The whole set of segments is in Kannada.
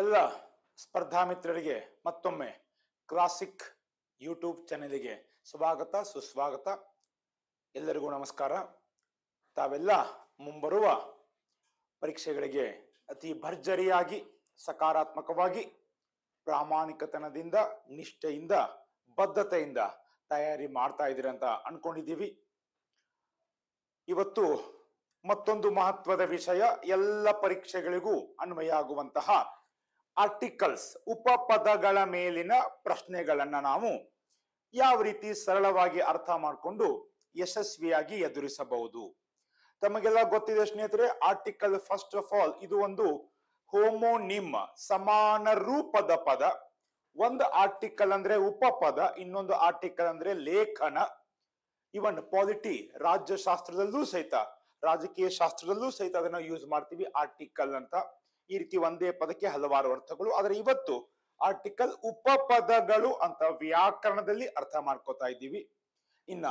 ಎಲ್ಲ ಸ್ಪರ್ಧಾ ಮಿತ್ರರಿಗೆ ಮತ್ತೊಮ್ಮೆ ಕ್ಲಾಸಿಕ್ ಯೂಟ್ಯೂಬ್ ಚಾನೆಲ್ಗೆ ಸ್ವಾಗತ ಸುಸ್ವಾಗತ ಎಲ್ಲರಿಗೂ ನಮಸ್ಕಾರ ತಾವೆಲ್ಲ ಮುಂಬರುವ ಪರೀಕ್ಷೆಗಳಿಗೆ ಅತಿ ಭರ್ಜರಿಯಾಗಿ ಸಕಾರಾತ್ಮಕವಾಗಿ ಪ್ರಾಮಾಣಿಕತನದಿಂದ ನಿಷ್ಠೆಯಿಂದ ಬದ್ಧತೆಯಿಂದ ತಯಾರಿ ಮಾಡ್ತಾ ಇದ್ದೀರ ಅಂತ ಅನ್ಕೊಂಡಿದ್ದೀವಿ ಇವತ್ತು ಮತ್ತೊಂದು ಮಹತ್ವದ ವಿಷಯ ಎಲ್ಲ ಪರೀಕ್ಷೆಗಳಿಗೂ ಅನ್ವಯ ಆಗುವಂತಹ ಆರ್ಟಿಕಲ್ಸ್ ಉಪಪದಗಳ ಮೇಲಿನ ಪ್ರಶ್ನೆಗಳನ್ನ ನಾವು ಯಾವ ರೀತಿ ಸರಳವಾಗಿ ಅರ್ಥ ಮಾಡಿಕೊಂಡು ಯಶಸ್ವಿಯಾಗಿ ಎದುರಿಸಬಹುದು ತಮಗೆಲ್ಲ ಗೊತ್ತಿದೆ ಸ್ನೇಹಿತರೆ ಆರ್ಟಿಕಲ್ ಫಸ್ಟ್ ಆಫ್ ಆಲ್ ಇದು ಒಂದು ಹೋಮೋನಿಮ್ ಸಮಾನ ರೂಪದ ಪದ ಒಂದು ಆರ್ಟಿಕಲ್ ಅಂದ್ರೆ ಉಪಪದ ಇನ್ನೊಂದು ಆರ್ಟಿಕಲ್ ಅಂದ್ರೆ ಲೇಖನ ಇವನ್ ಪಾಲಿಟಿ ರಾಜ್ಯಶಾಸ್ತ್ರದಲ್ಲೂ ಸಹಿತ ರಾಜಕೀಯ ಶಾಸ್ತ್ರದಲ್ಲೂ ಸಹಿತ ಅದನ್ನ ಯೂಸ್ ಮಾಡ್ತೀವಿ ಆರ್ಟಿಕಲ್ ಅಂತ ಈ ರೀತಿ ಒಂದೇ ಪದಕ್ಕೆ ಹಲವಾರು ಅರ್ಥಗಳು ಆದರೆ ಇವತ್ತು ಆರ್ಟಿಕಲ್ ಉಪಪದಗಳು ಅಂತ ವ್ಯಾಕರಣದಲ್ಲಿ ಅರ್ಥ ಮಾಡ್ಕೋತಾ ಇದ್ದೀವಿ ಇನ್ನ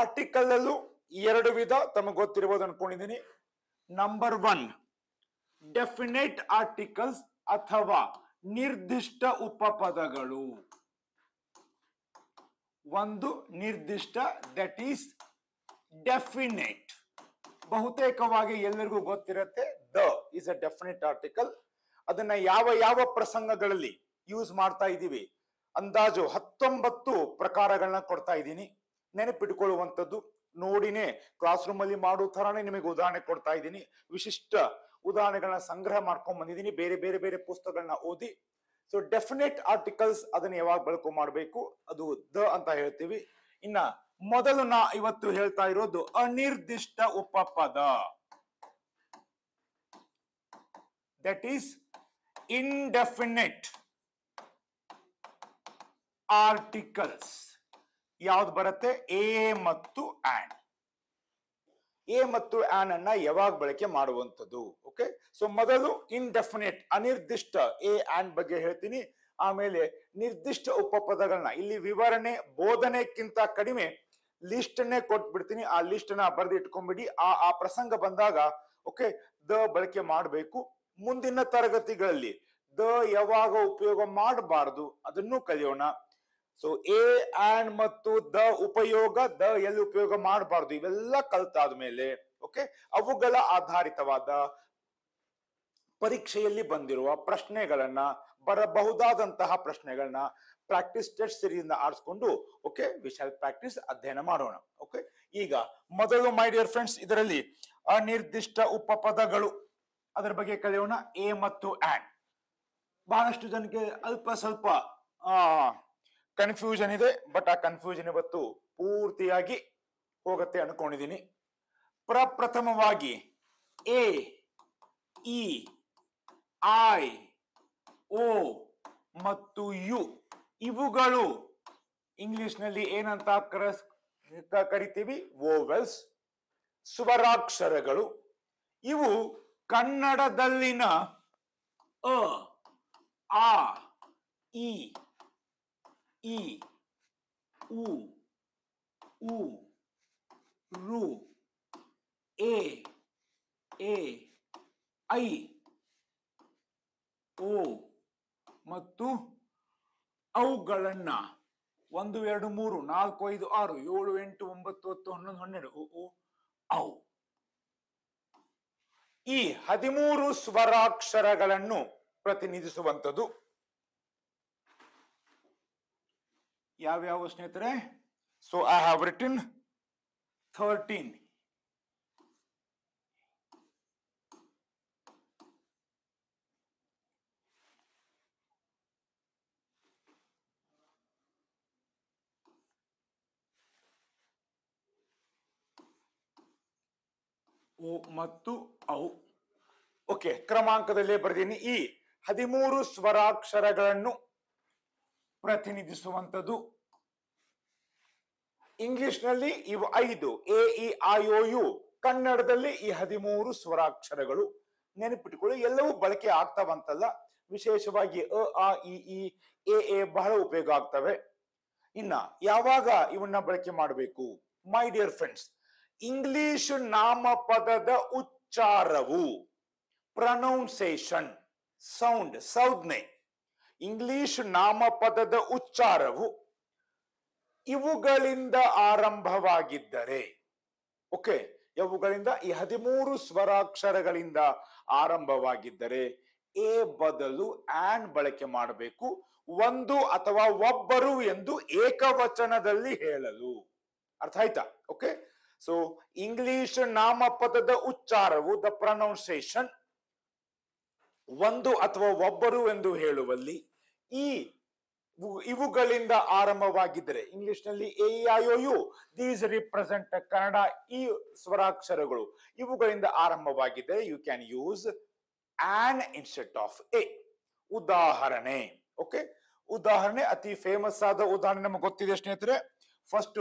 ಆರ್ಟಿಕಲ್ ಅಲ್ಲೂ ಎರಡು ವಿಧ ತಮಗೆ ಗೊತ್ತಿರಬಹುದು ಅನ್ಕೊಂಡಿದ್ದೀನಿ ನಂಬರ್ ಒನ್ ಡೆಫಿನೆಟ್ ಆರ್ಟಿಕಲ್ಸ್ ಅಥವಾ ನಿರ್ದಿಷ್ಟ ಉಪಪದಗಳು ಒಂದು ನಿರ್ದಿಷ್ಟ ದಟ್ ಈಸ್ ಡೆಫಿನೆಟ್ ಬಹುತೇಕವಾಗಿ ಎಲ್ಲರಿಗೂ ಗೊತ್ತಿರುತ್ತೆ the is a definite article ಅದನ್ನ ಯಾವ ಯಾವ ಪ್ರಸಂಗಗಳಲ್ಲಿ ಯೂಸ್ ಮಾಡ್ತಾ ಇದ್ದೀವಿ ಅಂದಾಜು ಹತ್ತೊಂಬತ್ತು ಪ್ರಕಾರಗಳನ್ನ ಕೊಡ್ತಾ ಇದ್ದೀನಿ ನೆನಪಿಟ್ಕೊಳ್ಳುವಂಥದ್ದು ನೋಡಿನೇ ಕ್ಲಾಸ್ ರೂಮ್ ಅಲ್ಲಿ ಮಾಡೋ ತರಾನೇ ನಿಮಗೆ ಉದಾಹರಣೆ ಕೊಡ್ತಾ ಇದ್ದೀನಿ ವಿಶಿಷ್ಟ ಉದಾಹರಣೆಗಳನ್ನ ಸಂಗ್ರಹ ಮಾಡ್ಕೊಂಡ್ ಬಂದಿದ್ದೀನಿ ಬೇರೆ ಬೇರೆ ಬೇರೆ ಪುಸ್ತಕಗಳನ್ನ ಓದಿ ಸೊ ಡೆಫಿನೆಟ್ ಆರ್ಟಿಕಲ್ಸ್ ಅದನ್ನ ಯಾವಾಗ ಬಳಕೆ ಮಾಡಬೇಕು ಅದು ದ ಅಂತ ಹೇಳ್ತೀವಿ ಇನ್ನ ಮೊದಲು ನಾ ಇವತ್ತು ಹೇಳ್ತಾ ಇರೋದು ಅನಿರ್ದಿಷ್ಟ ಉಪಪದ that is indefinite ಆರ್ಟಿಕಲ್ಸ್ ಯಾವ್ದು ಬರುತ್ತೆ ಎ ಮತ್ತು ಆನ್ ಎ ಮತ್ತು ಆನ್ ಅನ್ನ ಯಾವಾಗ ಬಳಕೆ ಮಾಡುವಂಥದ್ದು ಓಕೆ ಸೊ ಮೊದಲು ಇನ್ಡೆಫಿನೆಟ್ ಅನಿರ್ದಿಷ್ಟ ಎ ಆನ್ ಬಗ್ಗೆ ಹೇಳ್ತೀನಿ ಆಮೇಲೆ ನಿರ್ದಿಷ್ಟ ಉಪಪದಗಳನ್ನ ಇಲ್ಲಿ ವಿವರಣೆ ಬೋಧನೆಕ್ಕಿಂತ ಕಡಿಮೆ ಲಿಸ್ಟ್ ಅನ್ನೇ ಕೊಟ್ಬಿಡ್ತೀನಿ ಆ ಲಿಸ್ಟ್ ಅನ್ನ ಬರೆದು ಇಟ್ಕೊಂಡ್ಬಿಡಿ ಆ ಆ ಪ್ರಸಂಗ ಬಂದಾಗ ಓಕೆ ದ ಬಳಕೆ ಮಾಡಬೇಕು ಮುಂದಿನ ತರಗತಿಗಳಲ್ಲಿ ದ ಯಾವಾಗ ಉಪಯೋಗ ಮಾಡಬಾರದು ಅದನ್ನು ಕಲಿಯೋಣ ಸೊ ಎ ಆಂಡ್ ಮತ್ತು ದ ಉಪಯೋಗ ದ ಎಲ್ಲಿ ಉಪಯೋಗ ಮಾಡಬಾರ್ದು ಇವೆಲ್ಲ ಕಲ್ತಾದ ಮೇಲೆ ಓಕೆ ಅವುಗಳ ಆಧಾರಿತವಾದ ಪರೀಕ್ಷೆಯಲ್ಲಿ ಬಂದಿರುವ ಪ್ರಶ್ನೆಗಳನ್ನ ಬರಬಹುದಾದಂತಹ ಪ್ರಶ್ನೆಗಳನ್ನ ಪ್ರಾಕ್ಟೀಸ್ ಟೆಸ್ಟ್ ಸಿರಿಯಿಂದ ಆರಿಸ್ಕೊಂಡು ಓಕೆ ವಿಶಾಲ್ ಪ್ರಾಕ್ಟೀಸ್ ಅಧ್ಯಯನ ಮಾಡೋಣ ಓಕೆ ಈಗ ಮೊದಲು ಮೈ ಡಿಯರ್ ಫ್ರೆಂಡ್ಸ್ ಇದರಲ್ಲಿ ಅನಿರ್ದಿಷ್ಟ ಉಪಪದಗಳು ಅದರ ಬಗ್ಗೆ ಕಲಿಯೋಣ ಎ ಮತ್ತು ಆಂಡ್ ಬಹಳಷ್ಟು ಜನಕ್ಕೆ ಅಲ್ಪ ಸ್ವಲ್ಪ ಕನ್ಫ್ಯೂಷನ್ ಇದೆ ಬಟ್ ಆ ಕನ್ಫ್ಯೂಷನ್ ಇವತ್ತು ಪೂರ್ತಿಯಾಗಿ ಹೋಗುತ್ತೆ ಅನ್ಕೊಂಡಿದ್ದೀನಿ ಪ್ರಪ್ರಥಮವಾಗಿ ಎ ಇ ಐ ಓ ಮತ್ತು ಯು ಇವುಗಳು ನಲ್ಲಿ ಏನಂತ ಕರಿತೀವಿ ಓವೆಲ್ಸ್ ಸ್ವರಾಕ್ಷರಗಳು ಇವು ಕನ್ನಡದಲ್ಲಿನ ಅ ಆ ಇ ಇ ಉ ಉ ರು ಎ ಎ ಐ ಓ ಮತ್ತು ಅವುಗಳನ್ನ ಒಂದು ಎರಡು ಮೂರು ನಾಲ್ಕು ಐದು ಆರು ಏಳು ಎಂಟು ಒಂಬತ್ತು ಹತ್ತು ಹನ್ನೊಂದು ಹನ್ನೆರಡು ಓ ಔ ಈ ಹದಿಮೂರು ಸ್ವರಾಕ್ಷರಗಳನ್ನು ಪ್ರತಿನಿಧಿಸುವಂಥದ್ದು ಯಾವ್ಯಾವ ಸ್ನೇಹಿತರೆ so I have written thirteen ಮತ್ತು ಔ ಓಕೆ ಕ್ರಮಾಂಕದಲ್ಲೇ ಬರೆದೀನಿ ಈ ಹದಿಮೂರು ಸ್ವರಾಕ್ಷರಗಳನ್ನು ಪ್ರತಿನಿಧಿಸುವಂಥದ್ದು ಇಂಗ್ಲಿಷ್ನಲ್ಲಿ ಇವು ಐದು ಎ ಇ ಐ ಯು ಕನ್ನಡದಲ್ಲಿ ಈ ಹದಿಮೂರು ಸ್ವರಾಕ್ಷರಗಳು ನೆನಪಿಟ್ಟುಕೊಳ್ಳಿ ಎಲ್ಲವೂ ಬಳಕೆ ಆಗ್ತಾವಂತಲ್ಲ ವಿಶೇಷವಾಗಿ ಅ ಆ ಇ ಎ ಎ ಬಹಳ ಉಪಯೋಗ ಆಗ್ತವೆ ಇನ್ನ ಯಾವಾಗ ಇವನ್ನ ಬಳಕೆ ಮಾಡಬೇಕು ಮೈ ಡಿಯರ್ ಫ್ರೆಂಡ್ಸ್ ಇಂಗ್ಲಿಷ್ ನಾಮಪದದ ಉಚ್ಚಾರವು ಪ್ರನೌನ್ಸೇಷನ್ ಸೌಂಡ್ ಸೌಜ್ಞೆ ಇಂಗ್ಲಿಷ್ ನಾಮಪದದ ಉಚ್ಚಾರವು ಇವುಗಳಿಂದ ಆರಂಭವಾಗಿದ್ದರೆ ಓಕೆ ಇವುಗಳಿಂದ ಈ ಹದಿಮೂರು ಸ್ವರಾಕ್ಷರಗಳಿಂದ ಆರಂಭವಾಗಿದ್ದರೆ ಎ ಬದಲು ಆನ್ ಬಳಕೆ ಮಾಡಬೇಕು ಒಂದು ಅಥವಾ ಒಬ್ಬರು ಎಂದು ಏಕವಚನದಲ್ಲಿ ಹೇಳಲು ಅರ್ಥ ಆಯ್ತಾ ಓಕೆ ಸೊ ಇಂಗ್ಲಿಷ್ ನಾಮಪದದ ಉಚ್ಚಾರವು ದ ಪ್ರನೌನ್ಸೇಷನ್ ಒಂದು ಅಥವಾ ಒಬ್ಬರು ಎಂದು ಹೇಳುವಲ್ಲಿ ಈ ಇವುಗಳಿಂದ ಆರಂಭವಾಗಿದ್ದರೆ ಇಂಗ್ಲಿಷ್ ನಲ್ಲಿ A U these represent Kannada ಈ ಸ್ವರಾಕ್ಷರಗಳು ಇವುಗಳಿಂದ ಆರಂಭವಾಗಿದ್ದರೆ you can use an instead of a ಉದಾಹರಣೆ ಓಕೆ ಉದಾಹರಣೆ ಅತಿ ಫೇಮಸ್ ಆದ ಉದಾಹರಣೆ ನಮಗೆ ಗೊತ್ತಿದೆ ಸ್ನೇಹಿತರೆ ಫಸ್ಟ್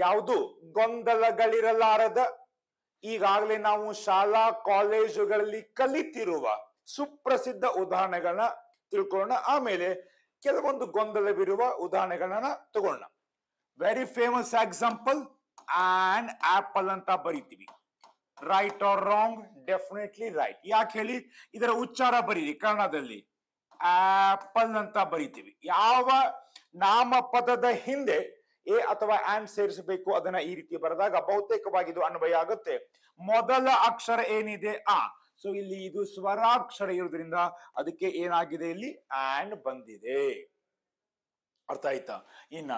ಯಾವುದು ಗೊಂದಲಗಳಿರಲಾರದ ಈಗಾಗಲೇ ನಾವು ಶಾಲಾ ಕಾಲೇಜುಗಳಲ್ಲಿ ಕಲಿತಿರುವ ಸುಪ್ರಸಿದ್ಧ ಉದಾಹರಣೆಗಳನ್ನ ತಿಳ್ಕೊಳ್ಳೋಣ ಆಮೇಲೆ ಕೆಲವೊಂದು ಗೊಂದಲವಿರುವ ಉದಾಹರಣೆಗಳನ್ನ ತಗೊಳ್ಳೋಣ very famous example an apple ಅಂತ ಬರಿತೀವಿ right or wrong definitely right ಯಾಕೆ ಹೇಳಿ ಇದರ ಉಚ್ಚಾರ ಬರೀರಿ ಕನ್ನಡದಲ್ಲಿ ಆಪಲ್ ಅಂತ ಬರಿತೀವಿ ಯಾವ ನಾಮಪದದ ಹಿಂದೆ ಎ ಅಥವಾ ಆಂಡ್ ಸೇರಿಸಬೇಕು ಅದನ್ನ ಈ ರೀತಿ ಬರೆದಾಗ ಬಹುತೇಕವಾಗಿ ಇದು ಅನ್ವಯ ಆಗುತ್ತೆ ಮೊದಲ ಅಕ್ಷರ ಏನಿದೆ ಆ ಸೊ ಇಲ್ಲಿ ಇದು ಸ್ವರಾಕ್ಷರ ಇರೋದ್ರಿಂದ ಅದಕ್ಕೆ ಏನಾಗಿದೆ ಇಲ್ಲಿ ಆಂಡ್ ಬಂದಿದೆ ಅರ್ಥ ಆಯ್ತಾ ಇನ್ನ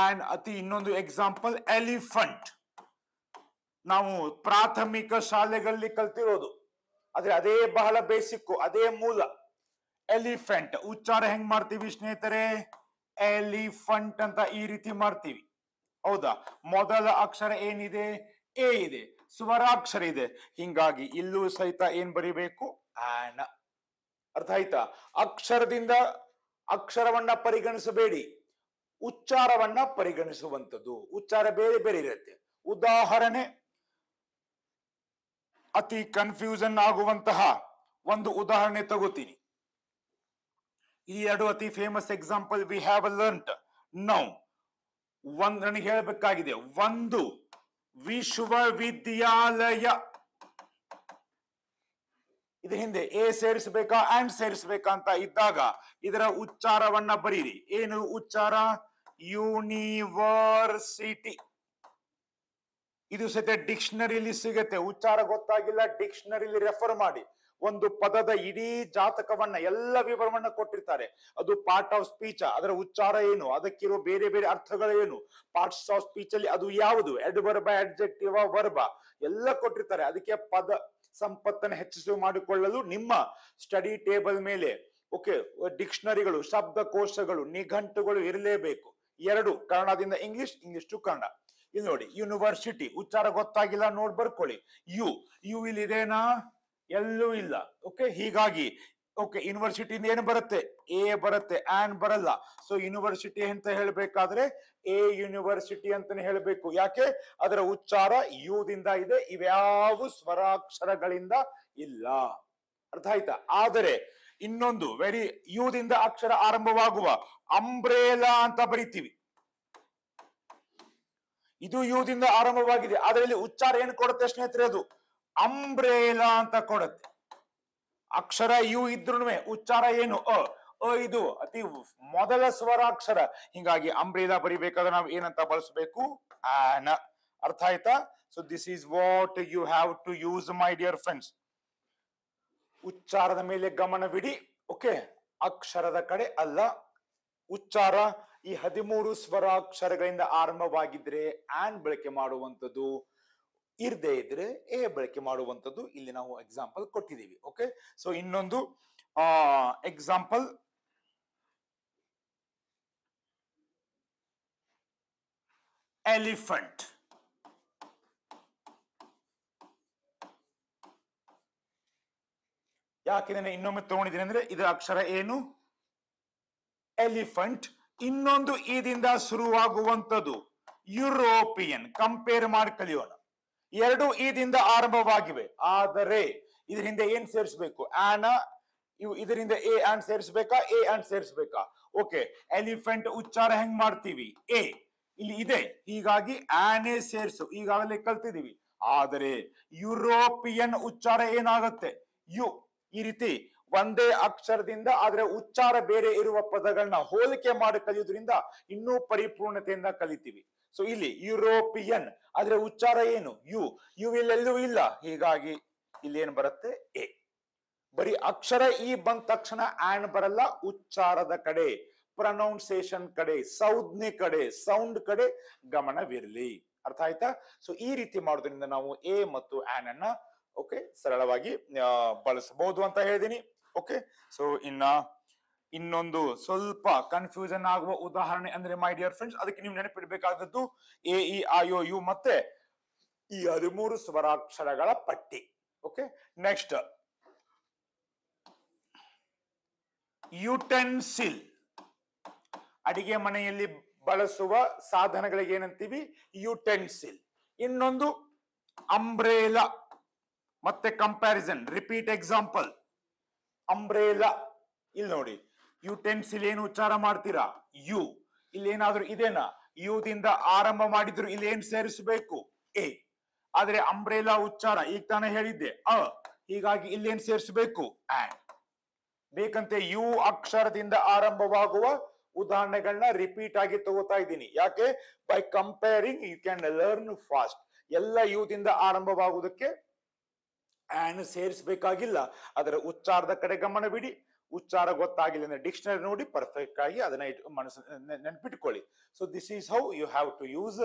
ಆಂಡ್ ಅತಿ ಇನ್ನೊಂದು ಎಕ್ಸಾಂಪಲ್ ಎಲಿಫಂಟ್ ನಾವು ಪ್ರಾಥಮಿಕ ಶಾಲೆಗಳಲ್ಲಿ ಕಲ್ತಿರೋದು ಆದ್ರೆ ಅದೇ ಬಹಳ ಬೇಸಿಕ್ ಅದೇ ಮೂಲ ಎಲಿಫೆಂಟ್ ಉಚ್ಚಾರ ಹೆಂಗ್ ಮಾಡ್ತೀವಿ ಸ್ನೇಹಿತರೆ ಎಲಿಫಂಟ್ ಅಂತ ಈ ರೀತಿ ಮಾಡ್ತೀವಿ ಹೌದಾ ಮೊದಲ ಅಕ್ಷರ ಏನಿದೆ ಎ ಇದೆ ಸ್ವರಾಕ್ಷರ ಇದೆ ಹಿಂಗಾಗಿ ಇಲ್ಲೂ ಸಹಿತ ಏನ್ ಬರಿಬೇಕು ಆನ ಅರ್ಥ ಆಯ್ತಾ ಅಕ್ಷರದಿಂದ ಅಕ್ಷರವನ್ನ ಪರಿಗಣಿಸಬೇಡಿ ಉಚ್ಚಾರವನ್ನ ಪರಿಗಣಿಸುವಂಥದ್ದು ಉಚ್ಚಾರ ಬೇರೆ ಬೇರೆ ಇರುತ್ತೆ ಉದಾಹರಣೆ ಅತಿ ಕನ್ಫ್ಯೂಷನ್ ಆಗುವಂತಹ ಒಂದು ಉದಾಹರಣೆ ತಗೋತೀನಿ ಈ ಎರಡು ಅತಿ famous example we have learnt now ಒಂದ್ ನನಗೆ ಹೇಳಬೇಕಾಗಿದೆ ಒಂದು ವಿಶ್ವವಿದ್ಯಾಲಯ ಇದ್ರ ಹಿಂದೆ ಎ ಸೇರಿಸಬೇಕಾ ಆ್ಯಂಡ್ ಸೇರಿಸಬೇಕಾ ಅಂತ ಇದ್ದಾಗ ಇದರ ಉಚ್ಚಾರವನ್ನ ಬರೀರಿ ಏನು ಉಚ್ಚಾರ ಯೂನಿವರ್ಸಿಟಿ ಇದು ಸಹಿತ ಡಿಕ್ಷನರಿಲಿ ಸಿಗುತ್ತೆ ಉಚ್ಚಾರ ಗೊತ್ತಾಗಿಲ್ಲ ಡಿಕ್ಷನರಿಲಿ ರೆಫರ್ ಮಾಡಿ ಒಂದು ಪದದ ಇಡೀ ಜಾತಕವನ್ನ ಎಲ್ಲ ವಿವರವನ್ನ ಕೊಟ್ಟಿರ್ತಾರೆ ಅದು ಪಾರ್ಟ್ ಆಫ್ ಸ್ಪೀಚ್ ಅದರ ಉಚ್ಚಾರ ಏನು ಅದಕ್ಕಿರುವ ಬೇರೆ ಬೇರೆ ಏನು ಪಾರ್ಟ್ಸ್ ಆಫ್ ಸ್ಪೀಚ್ ಅಲ್ಲಿ ಅದು ಯಾವುದು ಎಡ್ ವರ್ಬ ಅಡ್ಜೆಕ್ಟಿವ್ ವರ್ಬ ಎಲ್ಲ ಕೊಟ್ಟಿರ್ತಾರೆ ಅದಕ್ಕೆ ಪದ ಸಂಪತ್ತನ್ನು ಹೆಚ್ಚಿಸುವ ಮಾಡಿಕೊಳ್ಳಲು ನಿಮ್ಮ ಸ್ಟಡಿ ಟೇಬಲ್ ಮೇಲೆ ಓಕೆ ಡಿಕ್ಷನರಿಗಳು ಶಬ್ದಕೋಶಗಳು ನಿಘಂಟುಗಳು ಇರಲೇಬೇಕು ಎರಡು ಕನ್ನಡದಿಂದ ಇಂಗ್ಲಿಷ್ ಇಂಗ್ಲಿಷ್ ಟು ಕನ್ನಡ ಇಲ್ಲಿ ನೋಡಿ ಯೂನಿವರ್ಸಿಟಿ ಉಚ್ಚಾರ ಗೊತ್ತಾಗಿಲ್ಲ ನೋಡ್ ಬರ್ಕೊಳ್ಳಿ ಯು ಯು ಇಲ್ಲಿ ಇದೇನಾ ಎಲ್ಲೂ ಇಲ್ಲ ಓಕೆ ಹೀಗಾಗಿ ಓಕೆ ಯೂನಿವರ್ಸಿಟಿಯಿಂದ ಏನು ಬರುತ್ತೆ ಎ ಬರುತ್ತೆ ಆನ್ ಬರಲ್ಲ ಸೊ ಯೂನಿವರ್ಸಿಟಿ ಅಂತ ಹೇಳ್ಬೇಕಾದ್ರೆ ಎ ಯೂನಿವರ್ಸಿಟಿ ಅಂತಾನೆ ಹೇಳಬೇಕು ಯಾಕೆ ಅದರ ಉಚ್ಚಾರ ದಿಂದ ಇದೆ ಇವ್ಯಾವ ಸ್ವರಾಕ್ಷರಗಳಿಂದ ಇಲ್ಲ ಅರ್ಥ ಆಯ್ತಾ ಆದರೆ ಇನ್ನೊಂದು ವೆರಿ ಯುದಿಂದ ಅಕ್ಷರ ಆರಂಭವಾಗುವ ಅಂಬ್ರೇಲಾ ಅಂತ ಬರಿತೀವಿ ಇದು ಯುದಿಂದ ಆರಂಭವಾಗಿದೆ ಅದರಲ್ಲಿ ಉಚ್ಚಾರ ಏನು ಕೊಡುತ್ತೆ ಸ್ನೇಹಿತರೆ ಅದು ಅಂಬ್ರೇಲಾ ಅಂತ ಕೊಡುತ್ತೆ ಅಕ್ಷರ ಯು ಇದ್ರು ಉಚ್ಚಾರ ಏನು ಅ ಅ ಇದು ಅತಿ ಮೊದಲ ಸ್ವರಾಕ್ಷರ ಹಿಂಗಾಗಿ ಅಂಬ್ರೇಲ ಬರಿಬೇಕಾದ್ರೆ ನಾವು ಏನಂತ ಬಳಸಬೇಕು ಆನ ಅರ್ಥ ಆಯ್ತಾ so this is what you have to use my dear friends ಉಚ್ಚಾರದ ಮೇಲೆ ಗಮನವಿಡಿ ಓಕೆ ಅಕ್ಷರದ ಕಡೆ ಅಲ್ಲ ಉಚ್ಚಾರ ಈ ಹದಿಮೂರು ಸ್ವರಾಕ್ಷರಗಳಿಂದ ಆರಂಭವಾಗಿದ್ರೆ ಆನ್ ಬಳಕೆ ಮಾಡುವಂಥದ್ದು ಇರದೇ ಇದ್ರೆ ಎ ಬಳಕೆ ಮಾಡುವಂಥದ್ದು ಇಲ್ಲಿ ನಾವು ಎಕ್ಸಾಂಪಲ್ ಕೊಟ್ಟಿದ್ದೀವಿ ಓಕೆ ಸೊ ಇನ್ನೊಂದು ಆ ಎಕ್ಸಾಂಪಲ್ ಎಲಿಫೆಂಟ್ ಯಾಕೆ ನಾನು ಇನ್ನೊಮ್ಮೆ ತಗೊಂಡಿದ್ದೀನಿ ಅಂದ್ರೆ ಇದರ ಅಕ್ಷರ ಏನು ಎಲಿಫೆಂಟ್ ಇನ್ನೊಂದು ದಿಂದ ಶುರುವಾಗುವಂಥದ್ದು ಯುರೋಪಿಯನ್ ಕಂಪೇರ್ ಮಾಡಿ ಕಲಿಯೋಣ ಎರಡು ಈದಿಂದ ಆರಂಭವಾಗಿವೆ ಆದರೆ ಇದ್ರ ಹಿಂದೆ ಏನ್ ಸೇರಿಸಬೇಕು ಆನ ಇವು ಇದರಿಂದ ಎ ಅಂಡ್ ಸೇರಿಸ್ಬೇಕಾ ಎ ಅಂಡ್ ಸೇರಿಸಬೇಕಾ ಓಕೆ ಎಲಿಫೆಂಟ್ ಉಚ್ಚಾರ ಹೆಂಗ್ ಮಾಡ್ತೀವಿ ಎ ಇಲ್ಲಿ ಇದೆ ಹೀಗಾಗಿ ಆನೆ ಸೇರಿಸು ಈಗಾಗಲೇ ಕಲ್ತಿದೀವಿ ಆದರೆ ಯುರೋಪಿಯನ್ ಉಚ್ಚಾರ ಏನಾಗುತ್ತೆ ಯು ಈ ರೀತಿ ಒಂದೇ ಅಕ್ಷರದಿಂದ ಆದ್ರೆ ಉಚ್ಚಾರ ಬೇರೆ ಇರುವ ಪದಗಳನ್ನ ಹೋಲಿಕೆ ಮಾಡಿ ಕಲಿಯೋದ್ರಿಂದ ಇನ್ನೂ ಪರಿಪೂರ್ಣತೆಯಿಂದ ಕಲಿತೀವಿ ಸೊ ಇಲ್ಲಿ ಯುರೋಪಿಯನ್ ಆದ್ರೆ ಉಚ್ಚಾರ ಏನು ಯು ಯು ಇಲ್ಲೆಲ್ಲೂ ಇಲ್ಲ ಹೀಗಾಗಿ ಇಲ್ಲಿ ಏನ್ ಬರುತ್ತೆ ಎ ಬರೀ ಅಕ್ಷರ ಇ ಬಂದ ತಕ್ಷಣ ಆಂಡ್ ಬರಲ್ಲ ಉಚ್ಚಾರದ ಕಡೆ ಪ್ರನೌನ್ಸೇಷನ್ ಕಡೆ ಸೌಜ್ಞೆ ಕಡೆ ಸೌಂಡ್ ಕಡೆ ಗಮನವಿರಲಿ ಅರ್ಥ ಆಯ್ತಾ ಸೊ ಈ ರೀತಿ ಮಾಡೋದ್ರಿಂದ ನಾವು ಎ ಮತ್ತು ಆನ್ ಅನ್ನ ಓಕೆ ಸರಳವಾಗಿ ಬಳಸಬಹುದು ಅಂತ ಹೇಳಿದೀನಿ ಓಕೆ ಸೊ ಇನ್ನ ಇನ್ನೊಂದು ಸ್ವಲ್ಪ ಕನ್ಫ್ಯೂಷನ್ ಆಗುವ ಉದಾಹರಣೆ ಅಂದ್ರೆ ಮೈ ಡಿಯರ್ ಫ್ರೆಂಡ್ಸ್ ಅದಕ್ಕೆ ನೀವು ನೆನಪಿಡಬೇಕಾದದ್ದು A E e, I U ಮತ್ತೆ ಈ ಹದಿಮೂರು ಸ್ವರಾಕ್ಷರಗಳ ಪಟ್ಟಿ ಓಕೆ ನೆಕ್ಸ್ಟ್ ಯುಟೆನ್ಸಿಲ್ ಅಡಿಗೆ ಮನೆಯಲ್ಲಿ ಬಳಸುವ ಸಾಧನಗಳಿಗೆ ಏನಂತೀವಿ ಯುಟೆನ್ಸಿಲ್ ಇನ್ನೊಂದು ಅಂಬ್ರೇಲಾ ಮತ್ತೆ ಕಂಪ್ಯಾರಿಸನ್ ರಿಪೀಟ್ ಎಕ್ಸಾಂಪಲ್ ಅಂಬ್ರೇಲಾ ಇಲ್ಲಿ ನೋಡಿ ಯು ಇಲ್ಲಿ ಏನು ಉಚ್ಚಾರ ಮಾಡ್ತೀರಾ ಯು ಇಲ್ಲಿ ಏನಾದ್ರೂ ಇದೇನಾ ಯುದಿಂದ ಆರಂಭ ಮಾಡಿದ್ರು ಇಲ್ಲಿ ಏನ್ ಸೇರಿಸಬೇಕು ಎ ಆದ್ರೆ ಅಂಬ್ರೇಲಾ ಉಚ್ಚಾರ ಈಗ ತಾನೇ ಹೇಳಿದ್ದೆ ಅ ಹೀಗಾಗಿ ಇಲ್ಲೇನ್ ಸೇರಿಸಬೇಕು ಬೇಕಂತೆ ಯು ಅಕ್ಷರದಿಂದ ಆರಂಭವಾಗುವ ಉದಾಹರಣೆಗಳನ್ನ ರಿಪೀಟ್ ಆಗಿ ತಗೋತಾ ಇದ್ದೀನಿ ಯಾಕೆ by comparing you can learn fast ಎಲ್ಲ ಯುದಿಂದ ಆರಂಭವಾಗುವುದಕ್ಕೆ ಆ್ಯನ್ ಸೇರಿಸಬೇಕಾಗಿಲ್ಲ ಅದರ ಉಚ್ಚಾರದ ಕಡೆ ಗಮನ ಬಿಡಿ ಉಚ್ಚಾರ ಗೊತ್ತಾಗಿಲ್ಲ ಅಂದ್ರೆ ಡಿಕ್ಷನರಿ ನೋಡಿ ಪರ್ಫೆಕ್ಟ್ ಆಗಿ ಅದನ್ನ ಇಟ್ ಮನಸ್ಸು ನೆನ್ಪಿಟ್ಕೊಳ್ಳಿ so this is how you have to use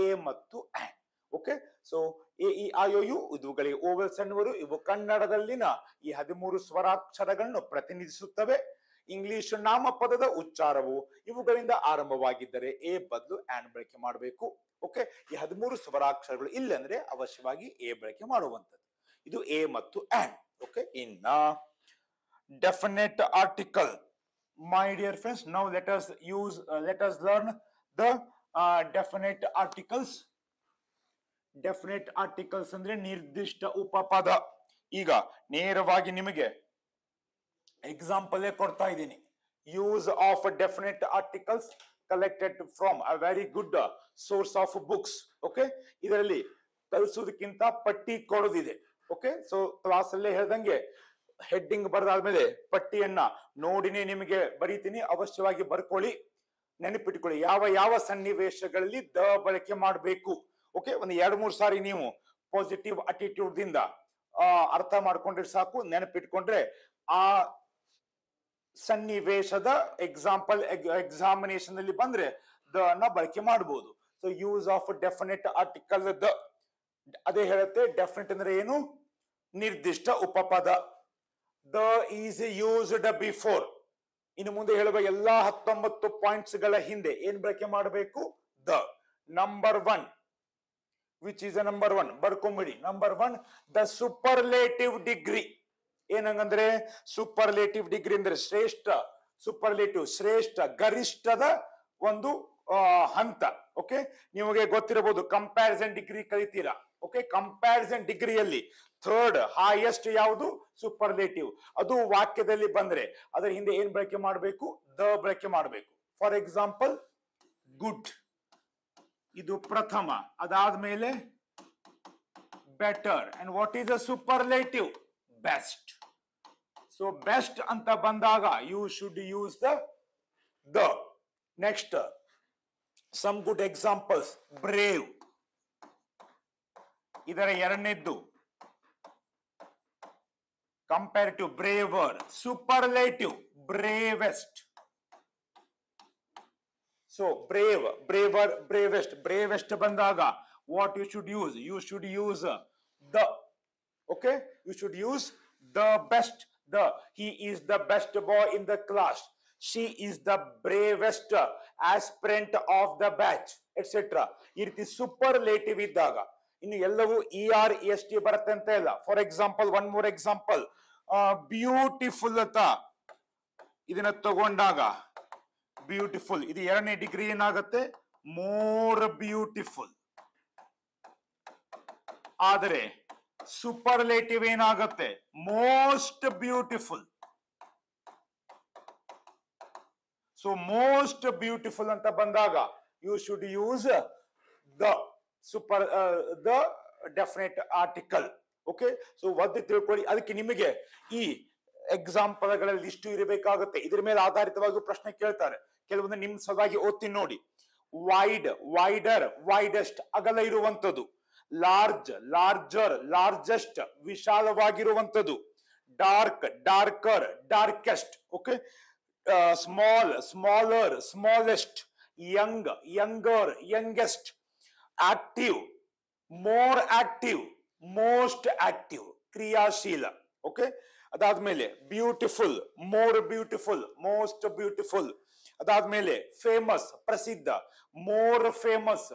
a ಮತ್ತು an okay so A E U ಇದುಗಳಿಗೆ ಓವಲ್ಸ್ ಅನ್ನುವರು ಇವು ಕನ್ನಡದಲ್ಲಿನ ಈ ಹದಿಮೂರು ಸ್ವರಾಕ್ಷರಗಳನ್ನು ಪ್ರತಿನಿಧಿಸುತ್ತವೆ ಇಂಗ್ಲಿಷ್ ನಾಮಪದದ ಉಚ್ಚಾರವು ಇವುಗಳಿಂದ ಆರಂಭವಾಗಿದ್ದರೆ ಎ ಬದಲು ಆನ್ ಬಳಕೆ ಮಾಡಬೇಕು ಓಕೆ ಈ ಹದಿಮೂರು ಸ್ವರಾಕ್ಷರಗಳು ಇಲ್ಲಂದ್ರೆ ಅವಶ್ಯವಾಗಿ ಎ ಬಳಕೆ ಮಾಡುವಂಥದ್ದು ಇದು ಎ ಮತ್ತು ಆನ್ ಓಕೆ ಇನ್ನ definite article my dear friends now let us use let us learn the definite articles definite articles ಅಂದ್ರೆ ನಿರ್ದಿಷ್ಟ ಉಪಪದ ಈಗ ನೇರವಾಗಿ ನಿಮಗೆ ಎಕ್ಸಾಂಪಲ್ ಕೊಡ್ತಾ ಇದ್ದೀನಿ use of definite articles collected from a very good source of books okay ಇದರಲ್ಲಿ ಕಲಿಸೋದಕ್ಕಿಂತ ಪಟ್ಟಿ ಕೊಡೋದಿದೆ ಓಕೆ ಸೊ ಕ್ಲಾಸ್ ಅಲ್ಲೇ ಹೇಳ್ದಂಗೆ ಹೆಡ್ಡಿಂಗ್ ಬರೆದಾದ್ಮೇಲೆ ಪಟ್ಟಿಯನ್ನ ನೋಡಿನೇ ನಿಮಗೆ ಬರೀತೀನಿ ಅವಶ್ಯವಾಗಿ ಬರ್ಕೊಳ್ಳಿ ನೆನಪಿಟ್ಕೊಳ್ಳಿ ಯಾವ ಯಾವ ಸನ್ನಿವೇಶಗಳಲ್ಲಿ ದ ಬಳಕೆ ಮಾಡಬೇಕು ಓಕೆ ಒಂದು ಎರಡು ಮೂರು ಸಾರಿ ನೀವು ಪಾಸಿಟಿವ್ ಅಟಿಟ್ಯೂಡ್ ದಿಂದ ಅರ್ಥ ಮಾಡ್ಕೊಂಡ್ರೆ ಸಾಕು ನೆನಪಿಟ್ಕೊಂಡ್ರೆ ಆ ಸನ್ನಿವೇಶದ ಎಕ್ಸಾಂಪಲ್ ಎಕ್ಸಾಮಿನೇಷನ್ ಅಲ್ಲಿ ಬಂದ್ರೆ ದ ಅನ್ನ ಬಳಕೆ ಮಾಡಬಹುದು so use of definite article the ಅದೇ ಹೇಳುತ್ತೆ ಡೆಫಿನೆಟ್ ಅಂದ್ರೆ ಏನು ನಿರ್ದಿಷ್ಟ ಉಪಪದ ದ ಈಸ್ ಯೂಸ್ಡ್ ಬಿಫೋರ್ ಇನ್ನು ಮುಂದೆ ಹೇಳುವ ಎಲ್ಲಾ ಹತ್ತೊಂಬತ್ತು ಪಾಯಿಂಟ್ಸ್ ಗಳ ಹಿಂದೆ ಏನ್ ಬಳಕೆ ಮಾಡಬೇಕು the number one which is a number one ಬರ್ಕೊಂಬಿಡಿ number one the superlative degree ಏನಂಗಂದ್ರೆ ಸೂಪರ್ಲೇಟಿವ್ ಡಿಗ್ರಿ ಅಂದ್ರೆ ಶ್ರೇಷ್ಠ ಸೂಪರ್ಲೇಟಿವ್ ಶ್ರೇಷ್ಠ ಗರಿಷ್ಠದ ಒಂದು ಹಂತ ಓಕೆ ನಿಮಗೆ ಗೊತ್ತಿರಬಹುದು ಕಂಪ್ಯಾರಿಸನ್ ಡಿಗ್ರಿ ಕಲಿತೀರಾ ಓಕೆ ಕಂಪ್ಯಾರಿಸನ್ ಡಿಗ್ರಿಯಲ್ಲಿ ಥರ್ಡ್ ಹೈಯೆಸ್ಟ್ ಯಾವುದು ಸೂಪರ್ಲೇಟಿವ್ ಅದು ವಾಕ್ಯದಲ್ಲಿ ಬಂದ್ರೆ ಅದರ ಹಿಂದೆ ಏನ್ ಬಳಕೆ ಮಾಡಬೇಕು ದ ಬಳಕೆ ಮಾಡಬೇಕು ಫಾರ್ ಎಕ್ಸಾಂಪಲ್ ಗುಡ್ ಇದು ಪ್ರಥಮ ಅದಾದ್ಮೇಲೆ better and what is a superlative best so best ಅಂತ ಬಂದಾಗ you should use the the next some good examples brave ಇದರ ಎರಡನೇದ್ದು comparative braver superlative bravest so brave braver bravest bravest ಬಂದಾಗ what you should use you should use the okay you should use the best the he is the best boy in the class she is the bravest aspirant of the batch etcetera ಈ ರೀತಿ ಸೂಪರ್ಲೇಟಿವ್ ಇದ್ದಾಗ ಇನ್ನು ಎಲ್ಲವೂ ಇ ಆರ್ ಎಸ್ ಟಿ ಬರುತ್ತೆ ಅಂತ ಇಲ್ಲ for example one more example beautiful ಅಂತ ಇದನ್ನ ತಗೊಂಡಾಗ ಬ್ಯೂಟಿಫುಲ್ ಇದು ಎರಡನೇ ಡಿಗ್ರಿ ಏನಾಗುತ್ತೆ ಮೋರ್ ಬ್ಯೂಟಿಫುಲ್ ಆದರೆ ಸೂಪರ್ಲೇಟಿವ್ ಏನಾಗುತ್ತೆ most beautiful so most beautiful ಅಂತ ಬಂದಾಗ you should use the super the definite article okay so ಒದ್ದು ತಿಳ್ಕೊಳ್ಳಿ ಅದಕ್ಕೆ ನಿಮಗೆ ಈ ಎಕ್ಸಾಮ್ ಪದಗಳಲ್ಲಿ ಇಷ್ಟು ಇರಬೇಕಾಗುತ್ತೆ ಇದ್ರ ಮೇಲೆ ಆಧಾರಿತವಾಗಿ ಪ್ರಶ್ನೆ ಕೇಳ್ತಾರೆ ಕೆಲವೊಂದು ನಿಮ್ ಸದಾಗಿ ಓದ್ತೀನಿ ನೋಡಿ ವೈಡ್ ವೈಡರ್ ವೈಡೆಸ್ಟ್ ಅಗಲ ಇರುವಂತದ್ದು ಲಾರ್ಜ್ ಲಾರ್ಜರ್ ಲಾರ್ಜೆಸ್ಟ್ ವಿಶಾಲವಾಗಿರುವಂತದ್ದು dark darker darkest okay small smaller smallest young younger youngest active more active most active ಕ್ರಿಯಾಶೀಲ ಓಕೆ ಅದಾದ್ಮೇಲೆ beautiful more beautiful most beautiful ಅದಾದ್ಮೇಲೆ ಫೇಮಸ್ ಪ್ರಸಿದ್ಧ ಮೋರ್ ಫೇಮಸ್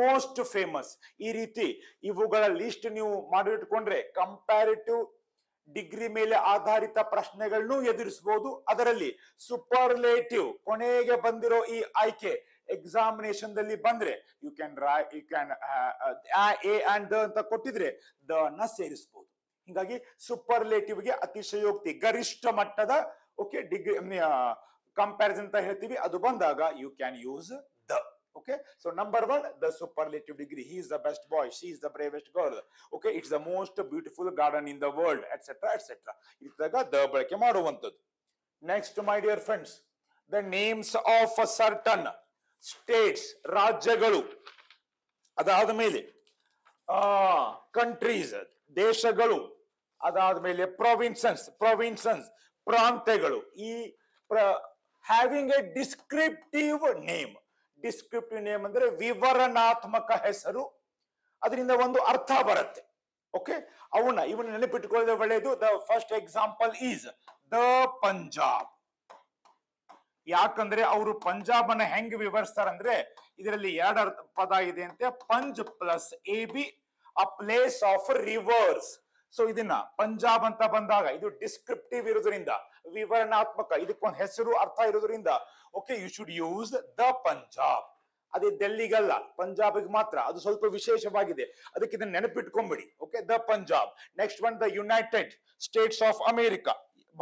ಮೋಸ್ಟ್ ಫೇಮಸ್ ಈ ರೀತಿ ಇವುಗಳ ಲಿಸ್ಟ್ ನೀವು ಮಾಡಿಟ್ಕೊಂಡ್ರೆ ಕಂಪ್ಯಾರಿಟಿವ್ ಡಿಗ್ರಿ ಮೇಲೆ ಆಧಾರಿತ ಪ್ರಶ್ನೆಗಳನ್ನು ಎದುರಿಸಬಹುದು ಅದರಲ್ಲಿ ಸುಪರ್ಲೇಟಿವ್ ಕೊನೆಗೆ ಬಂದಿರೋ ಈ ಆಯ್ಕೆ ಎಕ್ಸಾಮಿನೇಷನ್ ದಲ್ಲಿ ಬಂದ್ರೆ ಯು ಕ್ಯಾನ್ ರಾ you can a and the ಅಂತ ಕೊಟ್ಟಿದ್ರೆ ದ ಅನ್ನ ಸೇರಿಸಬಹುದು ಹಿಂಗಾಗಿ ಸೂಪರ್ಲೇಟಿವ್ ಗೆ ಅತಿಶಯೋಕ್ತಿ ಗರಿಷ್ಠ ಮಟ್ಟದ ಓಕೆ ಡಿಗ್ರಿ ಕಂಪ್ಯಾರಿಸನ್ ಅಂತ ಹೇಳ್ತೀವಿ ಅದು ಬಂದಾಗ you can use the okay so number one the superlative degree he is the best boy she is the bravest girl okay it's the most beautiful garden in the world etcetera etcetera ಇದ್ದಾಗ ದ ಬಳಕೆ ಮಾಡುವಂಥದ್ದು next my dear friends the names of a certain states ರಾಜ್ಯಗಳು ಅದಾದ ಮೇಲೆ ಆ ಕಂಟ್ರೀಸ್ ದೇಶಗಳು ಅದಾದ ಮೇಲೆ ಪ್ರೊವಿನ್ಸನ್ಸ್ ಪ್ರೊವಿನ್ಸನ್ಸ್ ಪ್ರಾಂತ್ಯಗಳು ಈ having a descriptive name descriptive name ಅಂದ್ರೆ ವಿವರಣಾತ್ಮಕ ಹೆಸರು ಅದರಿಂದ ಒಂದು ಅರ್ಥ ಬರುತ್ತೆ ಓಕೆ ಅವನ್ನ ಇವನ್ನ ನೆನಪಿಟ್ಟುಕೊಳ್ಳೋದೇ ಒಳ್ಳೆಯದು the first example is the Punjab ಯಾಕಂದ್ರೆ ಅವರು ಪಂಜಾಬ್ ಅನ್ನ ಹೆಂಗ್ ವಿವರಿಸ್ತಾರಂದ್ರೆ ಇದರಲ್ಲಿ ಎರಡು ಅರ್ಥ ಪದ ಇದೆ ಅಂತೆ ಪಂಜ್ plus A B a place of rivers so ಇದನ್ನ ಪಂಜಾಬ್ ಅಂತ ಬಂದಾಗ ಇದು ಡಿಸ್ಕ್ರಿಪ್ಟಿವ್ ಇರೋದ್ರಿಂದ ವಿವರಣಾತ್ಮಕ ಇದಕ್ಕೊಂದು ಹೆಸರು ಅರ್ಥ ಇರೋದ್ರಿಂದ okay you should use the Punjab ಅದೇ ಡೆಲ್ಲಿಗಲ್ಲ ಪಂಜಾಬಿಗೆ ಮಾತ್ರ ಅದು ಸ್ವಲ್ಪ ವಿಶೇಷವಾಗಿದೆ ಅದಕ್ಕೆ ಇದನ್ನ ನೆನಪಿಟ್ಕೊಂಬಿಡಿ okay the Punjab next one the United States of America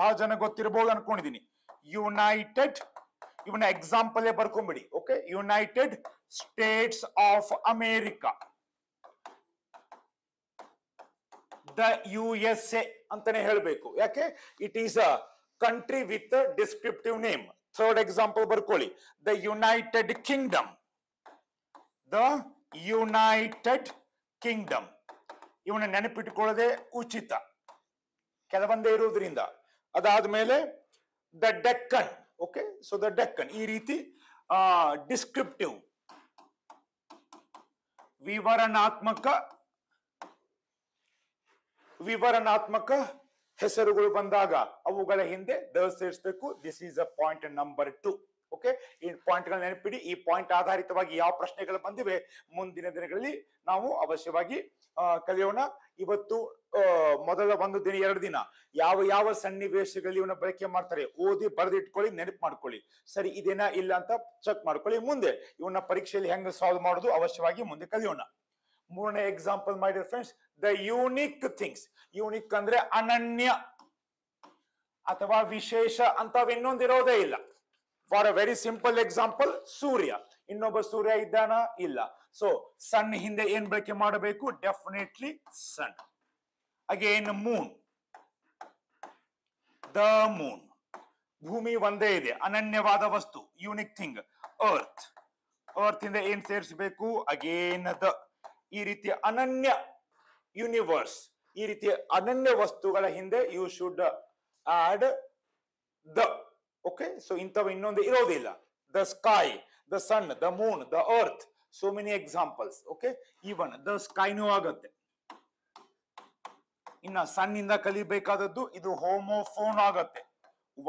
ಬಹಳ ಜನ ಗೊತ್ತಿರಬಹುದು ಅನ್ಕೊಂಡಿದೀನಿ ಯುನೈಟೆಡ್ ಇವನ್ನ ಎಕ್ಸಾಂಪಲ್ ಬರ್ಕೊಂಬಿಡಿ okay United States of America the U S A ಅಂತಾನೆ ಹೇಳಬೇಕು ಯಾಕೆ it is a country with descriptive name third example ಬರ್ಕೊಳ್ಳಿ the United Kingdom the United Kingdom ಇವನ್ನ ನೆನಪಿಟ್ಕೊಳ್ಳದೆ ಉಚಿತ ಕೆಲವೊಂದೇ ಇರುವುದರಿಂದ ಅದಾದ್ಮೇಲೆ the Deccan okay so the Deccan ಈ ರೀತಿ ಡಿಸ್ಕ್ರಿಪ್ಟಿವ್ ವಿವರಣಾತ್ಮಕ ವಿವರಣಾತ್ಮಕ ಹೆಸರುಗಳು ಬಂದಾಗ ಅವುಗಳ ಹಿಂದೆ ದ ಸೇರಿಸಬೇಕು this is a point number two okay ಈ ಪಾಯಿಂಟ್ಗಳ ನೆನಪಿಡಿ ಈ ಪಾಯಿಂಟ್ ಆಧಾರಿತವಾಗಿ ಯಾವ ಪ್ರಶ್ನೆಗಳು ಬಂದಿವೆ ಮುಂದಿನ ದಿನಗಳಲ್ಲಿ ನಾವು ಅವಶ್ಯವಾಗಿ ಕಲಿಯೋಣ ಇವತ್ತು ಮೊದಲ ಒಂದು ದಿನ ಎರಡು ದಿನ ಯಾವ ಯಾವ ಸನ್ನಿವೇಶಗಳಲ್ಲಿ ಇವನ್ನ ಬಳಕೆ ಮಾಡ್ತಾರೆ ಓದಿ ಬರೆದಿಟ್ಕೊಳ್ಳಿ ನೆನಪು ಮಾಡ್ಕೊಳ್ಳಿ ಸರಿ ಇದೇನಾ ಇಲ್ಲ ಅಂತ ಚೆಕ್ ಮಾಡ್ಕೊಳ್ಳಿ ಮುಂದೆ ಇವನ್ನ ಪರೀಕ್ಷೆಯಲ್ಲಿ ಹೆಂಗ್ ಸಾಲ್ವ್ ಮಾಡೋದು ಅವಶ್ಯವಾಗಿ ಮುಂದೆ ಕಲಿಯೋಣ ಮೂರನೇ example dear friends the unique things unique ಅಂದ್ರೆ ಅನನ್ಯ ಅಥವಾ ವಿಶೇಷ ಅಂತ ಇನ್ನೊಂದಿರೋದೇ ಇಲ್ಲ for a very simple example ಸೂರ್ಯ ಇನ್ನೊಬ್ಬ ಸೂರ್ಯ ಇದ್ದಾನ ಇಲ್ಲ ಸೊ ಸನ್ ಹಿಂದೆ ಏನ್ ಬಳಕೆ ಮಾಡಬೇಕು definitely sun again moon the moon ಭೂಮಿ ಒಂದೇ ಇದೆ ಅನನ್ಯವಾದ ವಸ್ತು ಯುನಿಕ್ ಥಿಂಗ್ ಅರ್ತ್ ಅರ್ತ್ ಇಂದ ಏನ್ ಸೇರಿಸಬೇಕು ಅಗೇನ್ ದ ಈ ರೀತಿ ಅನನ್ಯ ಯೂನಿವರ್ಸ್ ಈ ರೀತಿ ಅನನ್ಯ ವಸ್ತುಗಳ ಹಿಂದೆ you should add the okay so ಇಂಥವು ಇನ್ನೊಂದು ಇರೋದಿಲ್ಲ the sky the sun the moon the earth so many examples okay even the ಸ್ಕೈನೂ ಆಗತ್ತೆ ಇನ್ನ ಸಣ್ಣಿಂದ ಕಲಿಬೇಕಾದದ್ದು ಇದು ಹೋಮೋಫೋನ್ ಆಗತ್ತೆ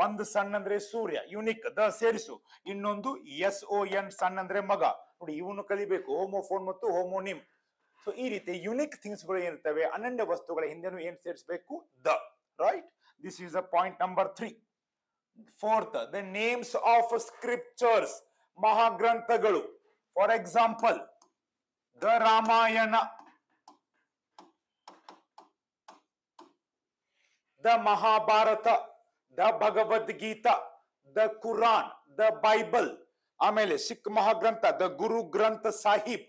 ಒಂದು ಸಣ್ಣ ಅಂದ್ರೆ ಸೂರ್ಯ ಯುನಿಕ್ ದ ಸೇರಿಸು ಇನ್ನೊಂದು ಎಸ್ ಒ ಎನ್ ಸಣ್ಣ ಅಂದ್ರೆ ಮಗ ನೋಡಿ ಇವನು ಕಲಿಬೇಕು ಹೋಮೋಫೋನ್ ಮತ್ತು ಹೋಮೋನಿಮ್ ಸೊ ಈ ರೀತಿ ಯುನಿಕ್ ಥಿಂಗ್ಸ್ ಗಳು ಏನಿರ್ತವೆ ಅನನ್ಯ ವಸ್ತುಗಳ ಹಿಂದೆ ಏನ್ ಸೇರಿಸಬೇಕು the right this is a point number three fourth the names of scriptures ಮಹಾಗ್ರಂಥಗಳು for example the Ramayana the Mahabharata the Bhagavad Gita the Quran the Bible ಆಮೇಲೆ ಸಿಖ್ ಮಹಾಗ್ರಂಥ ದ ಗುರು ಗ್ರಂಥ ಸಾಹಿಬ್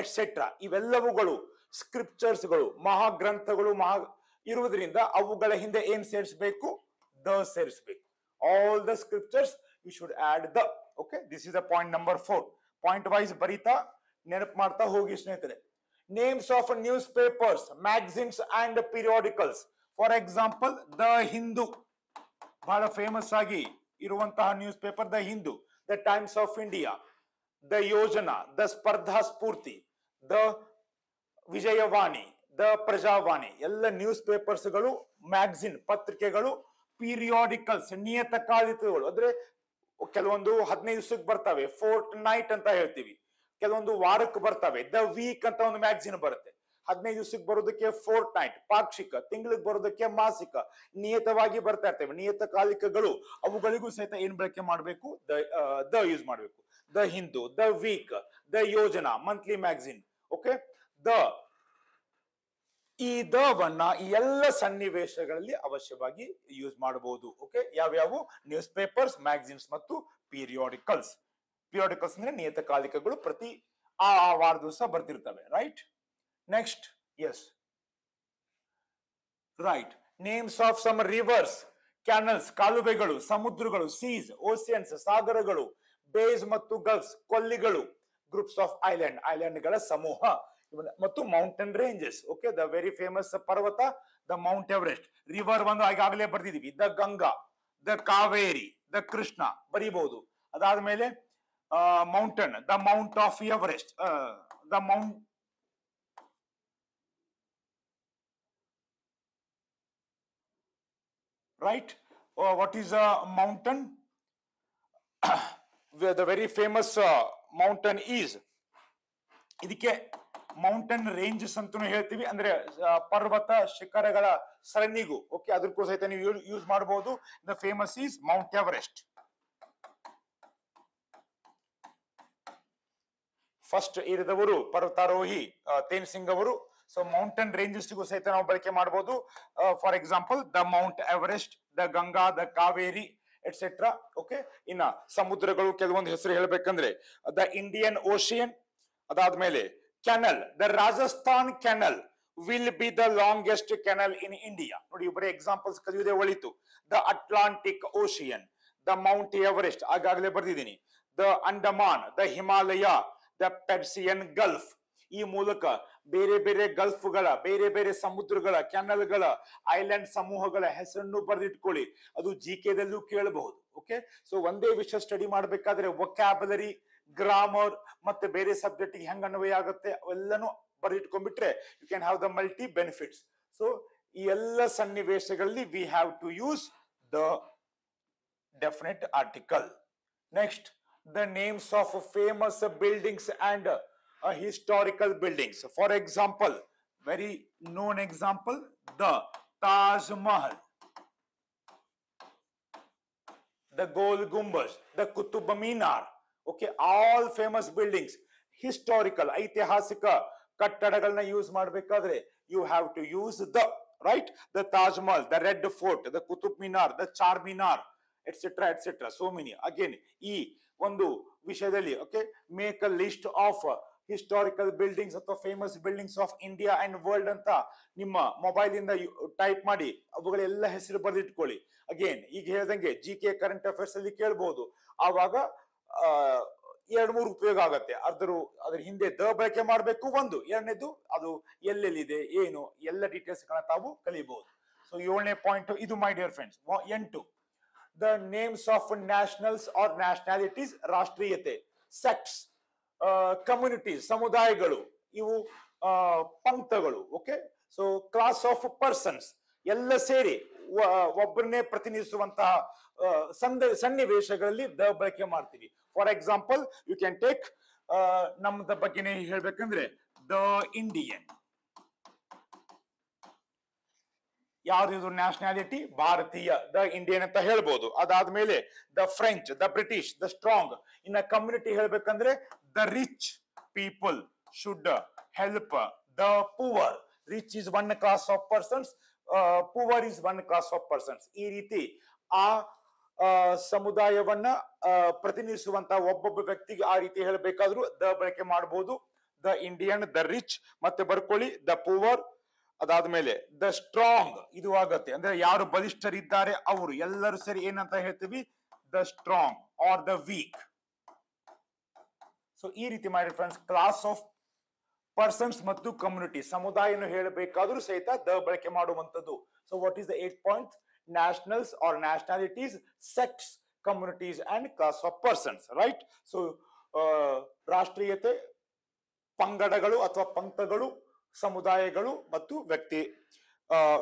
ಎಟ್ಸೆಟ್ರಾ ಇವೆಲ್ಲವುಗಳು ಸ್ಕ್ರಿಪ್ಚರ್ಸ್ಗಳು ಮಹಾಗ್ರಂಥಗಳು ಮಹಾ ಇರುವುದರಿಂದ ಅವುಗಳ ಹಿಂದೆ ಏನ್ ಸೇರಿಸಬೇಕು ದ ಸೇರಿಸಬೇಕು all the scriptures you should add the okay this is a point number four point wise ಬರೀತಾ ನೆನಪು ಮಾಡ್ತಾ ಹೋಗಿ ಸ್ನೇಹಿತರೆ names of newspapers magazines and periodicals for example the Hindu ಬಹಳ ಫೇಮಸ್ ಆಗಿ ಇರುವಂತಹ newspaper the Hindu the Times of India the Yojana the Spardha Spoorthi the Vijayavani the Prajavani ಎಲ್ಲ ನ್ಯೂಸ್ ಪೇಪರ್ಸ್ಗಳು ಮ್ಯಾಗ್ಝಿನ್ ಪತ್ರಿಕೆಗಳು ಪೀರಿಯಾಡಿಕಲ್ಸ್ ನಿಯತಕಾಲಿತಗಳು ಅಂದ್ರೆ ಕೆಲವೊಂದು ಹದಿನೈದು ದಿವಸಕ್ಕೆ ಬರ್ತವೆ ಫೋರ್ಟ್ ನೈಟ್ ಅಂತ ಹೇಳ್ತೀವಿ ಕೆಲವೊಂದು ವಾರಕ್ಕೆ ಬರ್ತವೆ ದ ವೀಕ್ ಅಂತ ಒಂದು ಮ್ಯಾಗ್ಝಿನ್ ಬರುತ್ತೆ ಹದಿನೈದು ದಿವಸಕ್ಕೆ ಬರೋದಕ್ಕೆ ಫೋರ್ಟ್ ನೈಟ್ ಪಾಕ್ಷಿಕ ತಿಂಗಳಿಗೆ ಬರೋದಕ್ಕೆ ಮಾಸಿಕ ನಿಯತವಾಗಿ ಬರ್ತಾ ಇರ್ತೇವೆ ನಿಯತಕಾಲಿಕಗಳು ಅವುಗಳಿಗೂ ಸಹಿತ ಏನ್ ಬಳಕೆ ಮಾಡಬೇಕು ದ ದ ಯೂಸ್ ಮಾಡಬೇಕು the Hindu the week the Yojana monthly magazine okay the ಈ ದವನ್ನ ಈ ಎಲ್ಲ ಸನ್ನಿವೇಶಗಳಲ್ಲಿ ಅವಶ್ಯವಾಗಿ ಯೂಸ್ ಮಾಡಬಹುದು ಓಕೆ ಯಾವ್ಯಾವು ನ್ಯೂಸ್ ಪೇಪರ್ಸ್ ಮ್ಯಾಗಝಿನ್ಸ್ ಮತ್ತು ಪೀರಿಯಾಡಿಕಲ್ಸ್ ಪೀರಿಯಾಡಿಕಲ್ಸ್ ಅಂದ್ರೆ ನಿಯತಕಾಲಿಕಗಳು ಪ್ರತಿ ಆ ವಾರ ದಿವಸ ಬರ್ತಿರ್ತವೆ right next yes right names of some rivers canals ಕಾಲುವೆಗಳು ಸಮುದ್ರಗಳು ಸೀಸ್ ಓಷಿಯನ್ಸ್ ಸಾಗರಗಳು ಬೇಸ್ ಮತ್ತು ಗಲ್ಫ್ಸ್ ಕೊಲ್ಲಿಗಳು ಗ್ರೂಪ್ಸ್ ಆಫ್ ಐಲ್ಯಾಂಡ್ ಐಲ್ಯಾಂಡ್ಗಳ ಸಮೂಹ ಮತ್ತು mountain ranges okay the very famous ಪರ್ವತ ದ ಮೌಂಟ್ ಎವರೆಸ್ಟ್ ರಿವರ್ ಒಂದು ಈಗಾಗಲೇ ಬರ್ತಿದೀವಿ the Ganga the Kaveri the Krishna ಬರೀಬಹುದು ಅದಾದ್ಮೇಲೆ mountain the mount of Everest the mount right? What uh, what is a mountain? Where the very famous uh, mountain is. ಇದಕ್ಕೆ ಮೌಂಟನ್ ರೇಂಜಸ್ ಅಂತಾನು ಹೇಳ್ತೀವಿ ಅಂದ್ರೆ ಪರ್ವತ ಶಿಖರಗಳ ಸರಣಿಗೂ ಓಕೆ ಅದಕ್ಕೂ ಸಹಿತ ನೀವು ಯೂಸ್ ಮಾಡಬಹುದು the famous is Mount Everest first ಏರಿದವರು ಪರ್ವತಾರೋಹಿ ತೇನ್ ಸಿಂಗ್ ಅವರು ಸೊ ಮೌಂಟೇನ್ ರೇಂಜಸ್ಗೂ ಸಹಿತ ನಾವು ಬಳಕೆ ಮಾಡಬಹುದು for example the Mount Everest the Ganga the Kaveri etcetera okay ಇನ್ನ ಸಮುದ್ರಗಳು ಕೆಲವೊಂದು ಹೆಸರು ಹೇಳಬೇಕಂದ್ರೆ ದ ಇಂಡಿಯನ್ ಓಷಿಯನ್ ಅದಾದ್ಮೇಲೆ canal the Rajasthan canal will be the longest canal in India ನೋಡಿ ಬರೀ ಎಕ್ಸಾಂಪಲ್ಸ್ ಕಲಿಯುವುದೇ ಒಳಿತು the Atlantic Ocean the Mount Everest ಆಗಾಗಲೇ ಬರ್ದಿದ್ದೀನಿ the Andaman the Himalaya the Persian Gulf ಈ ಮೂಲಕ ಬೇರೆ ಬೇರೆ ಗಲ್ಫ್ಗಳ ಬೇರೆ ಬೇರೆ ಸಮುದ್ರಗಳ ಕೆನಲ್ಗಳ ಐಲ್ಯಾಂಡ್ ಸಮೂಹಗಳ ಹೆಸರನ್ನು ಬರೆದಿಟ್ಕೊಳ್ಳಿ ಅದು ಜಿ ಕೆದಲ್ಲೂ ಕೇಳಬಹುದು ಓಕೆ ಸೊ ಒಂದೇ ವಿಷಯ ಸ್ಟಡಿ ಮಾಡಬೇಕಾದ್ರೆ ವೊಕ್ಯಾಬುಲರಿ ಗ್ರಾಮರ್ ಮತ್ತೆ ಬೇರೆ ಸಬ್ಜೆಕ್ಟ್ ಹೆಂಗ್ ಅನ್ವಯ ಆಗುತ್ತೆ ಅವೆಲ್ಲನೂ ಬರೆದಿಟ್ಕೊಂಡ್ಬಿಟ್ರೆ you can have the multi benefits so ಈ ಎಲ್ಲ ಸನ್ನಿವೇಶಗಳಲ್ಲಿ we have to use the definite article next the names of famous buildings and a historical buildings. For example, very known example, the Taj Mahal, the Gol Gumbaz, the Qutub Minar. Okay, all famous buildings, historical, ಐತಿಹಾಸಿಕ ಕಟ್ಟಡಗಳನ್ನ use ಮಾಡಬೇಕಾದ್ರೆ You have to use the right? The Taj Mahal, the Red Fort, the Qutub Minar, the Charminar, etc., etc. So many. Again, ಈ ಒಂದು okay, make a list of, of historical buildings ಅಥವಾ famous buildings of India and world ಅಂತ ನಿಮ್ಮ ಮೊಬೈಲ್ ಇಂದ ಟೈಪ್ ಮಾಡಿ ಅವುಗಳೆಲ್ಲ ಹೆಸರು ಬರೆದಿಟ್ಕೊಳ್ಳಿ ಅಗೇನ್ ಈಗ ಹೇಳ್ದಂಗೆ ಜಿ ಕೆ ಕರೆಂಟ್ ಅಫೇರ್ಸ್ ಅಲ್ಲಿ ಕೇಳಬಹುದು ಆವಾಗ ಎರಡು ಮೂರು ಉಪಯೋಗ ಆಗತ್ತೆ ಅರ್ಧರು ಅದ್ರ ಹಿಂದೆ ದ ಬಳಕೆ ಮಾಡಬೇಕು ಒಂದು ಎರಡನೇದು ಅದು ಎಲ್ಲೆಲ್ಲಿದೆ ಏನು ಎಲ್ಲ ಡೀಟೇಲ್ಸ್ ಗಳನ್ನ ತಾವು ಕಲಿಬಹುದು ಸೊ ಏಳನೇ ಪಾಯಿಂಟ್ ಇದು ಮೈ ಡಿಯರ್ ಫ್ರೆಂಡ್ಸ್ ಎಂಟು the names of nationals or nationalities ರಾಷ್ಟ್ರೀಯತೆ ಸೆಕ್ಸ್ ಕಮ್ಯುನಿಟಿ ಸಮುದಾಯಗಳು ಇವು ಪಂಕ್ತಗಳು okay so class of persons ಎಲ್ಲ ಸೇರಿ ಒಬ್ಬರನ್ನೇ ಪ್ರತಿನಿಧಿಸುವಂತಹ ಸಂದ ಸನ್ನಿವೇಶಗಳಲ್ಲಿ ದ ಬಳಕೆ ಮಾಡ್ತೀವಿ for example you can take ನಮ್ದ ಬಗ್ಗೆನೇ ಹೇಳ್ಬೇಕಂದ್ರೆ ದ ಇಂಡಿಯನ್ ಇದು ನ್ಯಾಷನಾಲಿಟಿ ಭಾರತೀಯ ದ ಇಂಡಿಯನ್ ಅಂತ ಹೇಳ್ಬೋದು ಅದಾದ್ಮೇಲೆ the French the British the strong ಇನ್ನ ಕಮ್ಯುನಿಟಿ ಹೇಳ್ಬೇಕಂದ್ರೆ the rich people should help the poor rich is one class of persons poor is one class of persons ಈ ರೀತಿ ಆ ಸಮುದಾಯವನ್ನ ಪ್ರತಿನಿಧಿಸುವಂತ ಒಬ್ಬೊಬ್ಬ ವ್ಯಕ್ತಿಗೆ ಆ ರೀತಿ ಹೇಳಬೇಕಾದ್ರೂ ದ ಬಳಕೆ ಮಾಡಬಹುದು ದ ಇಂಡಿಯನ್ ದ ರಿಚ್ ಮತ್ತೆ ಬರ್ಕೊಳ್ಳಿ ದ ಪೂವರ್ ಅದಾದ್ಮೇಲೆ ದ ಸ್ಟ್ರಾಂಗ್ ಇದು ಆಗತ್ತೆ ಅಂದ್ರೆ ಯಾರು ಬಲಿಷ್ಠರಿದ್ದಾರೆ ಅವರು ಎಲ್ಲರೂ ಸರಿ ಏನಂತ ಹೇಳ್ತೀವಿ the strong or the weak so ಈ ರೀತಿ ಮಾಡಿ ಫ್ರೆಂಡ್ಸ್ ಕ್ಲಾಸ್ ಆಫ್ ಪರ್ಸನ್ಸ್ ಮತ್ತು ಕಮ್ಯುನಿಟಿ ಸಮುದಾಯವನ್ನು ಹೇಳಬೇಕಾದ್ರೂ ಸಹಿತ ದ ಬಳಕೆ ಮಾಡುವಂತದ್ದು so what is the eight point nationals or nationalities sects communities and class of persons right so ರಾಷ್ಟ್ರೀಯತೆ ಪಂಗಡಗಳು ಅಥವಾ ಪಂಕ್ತಗಳು ಸಮುದಾಯಗಳು ಮತ್ತು ವ್ಯಕ್ತಿ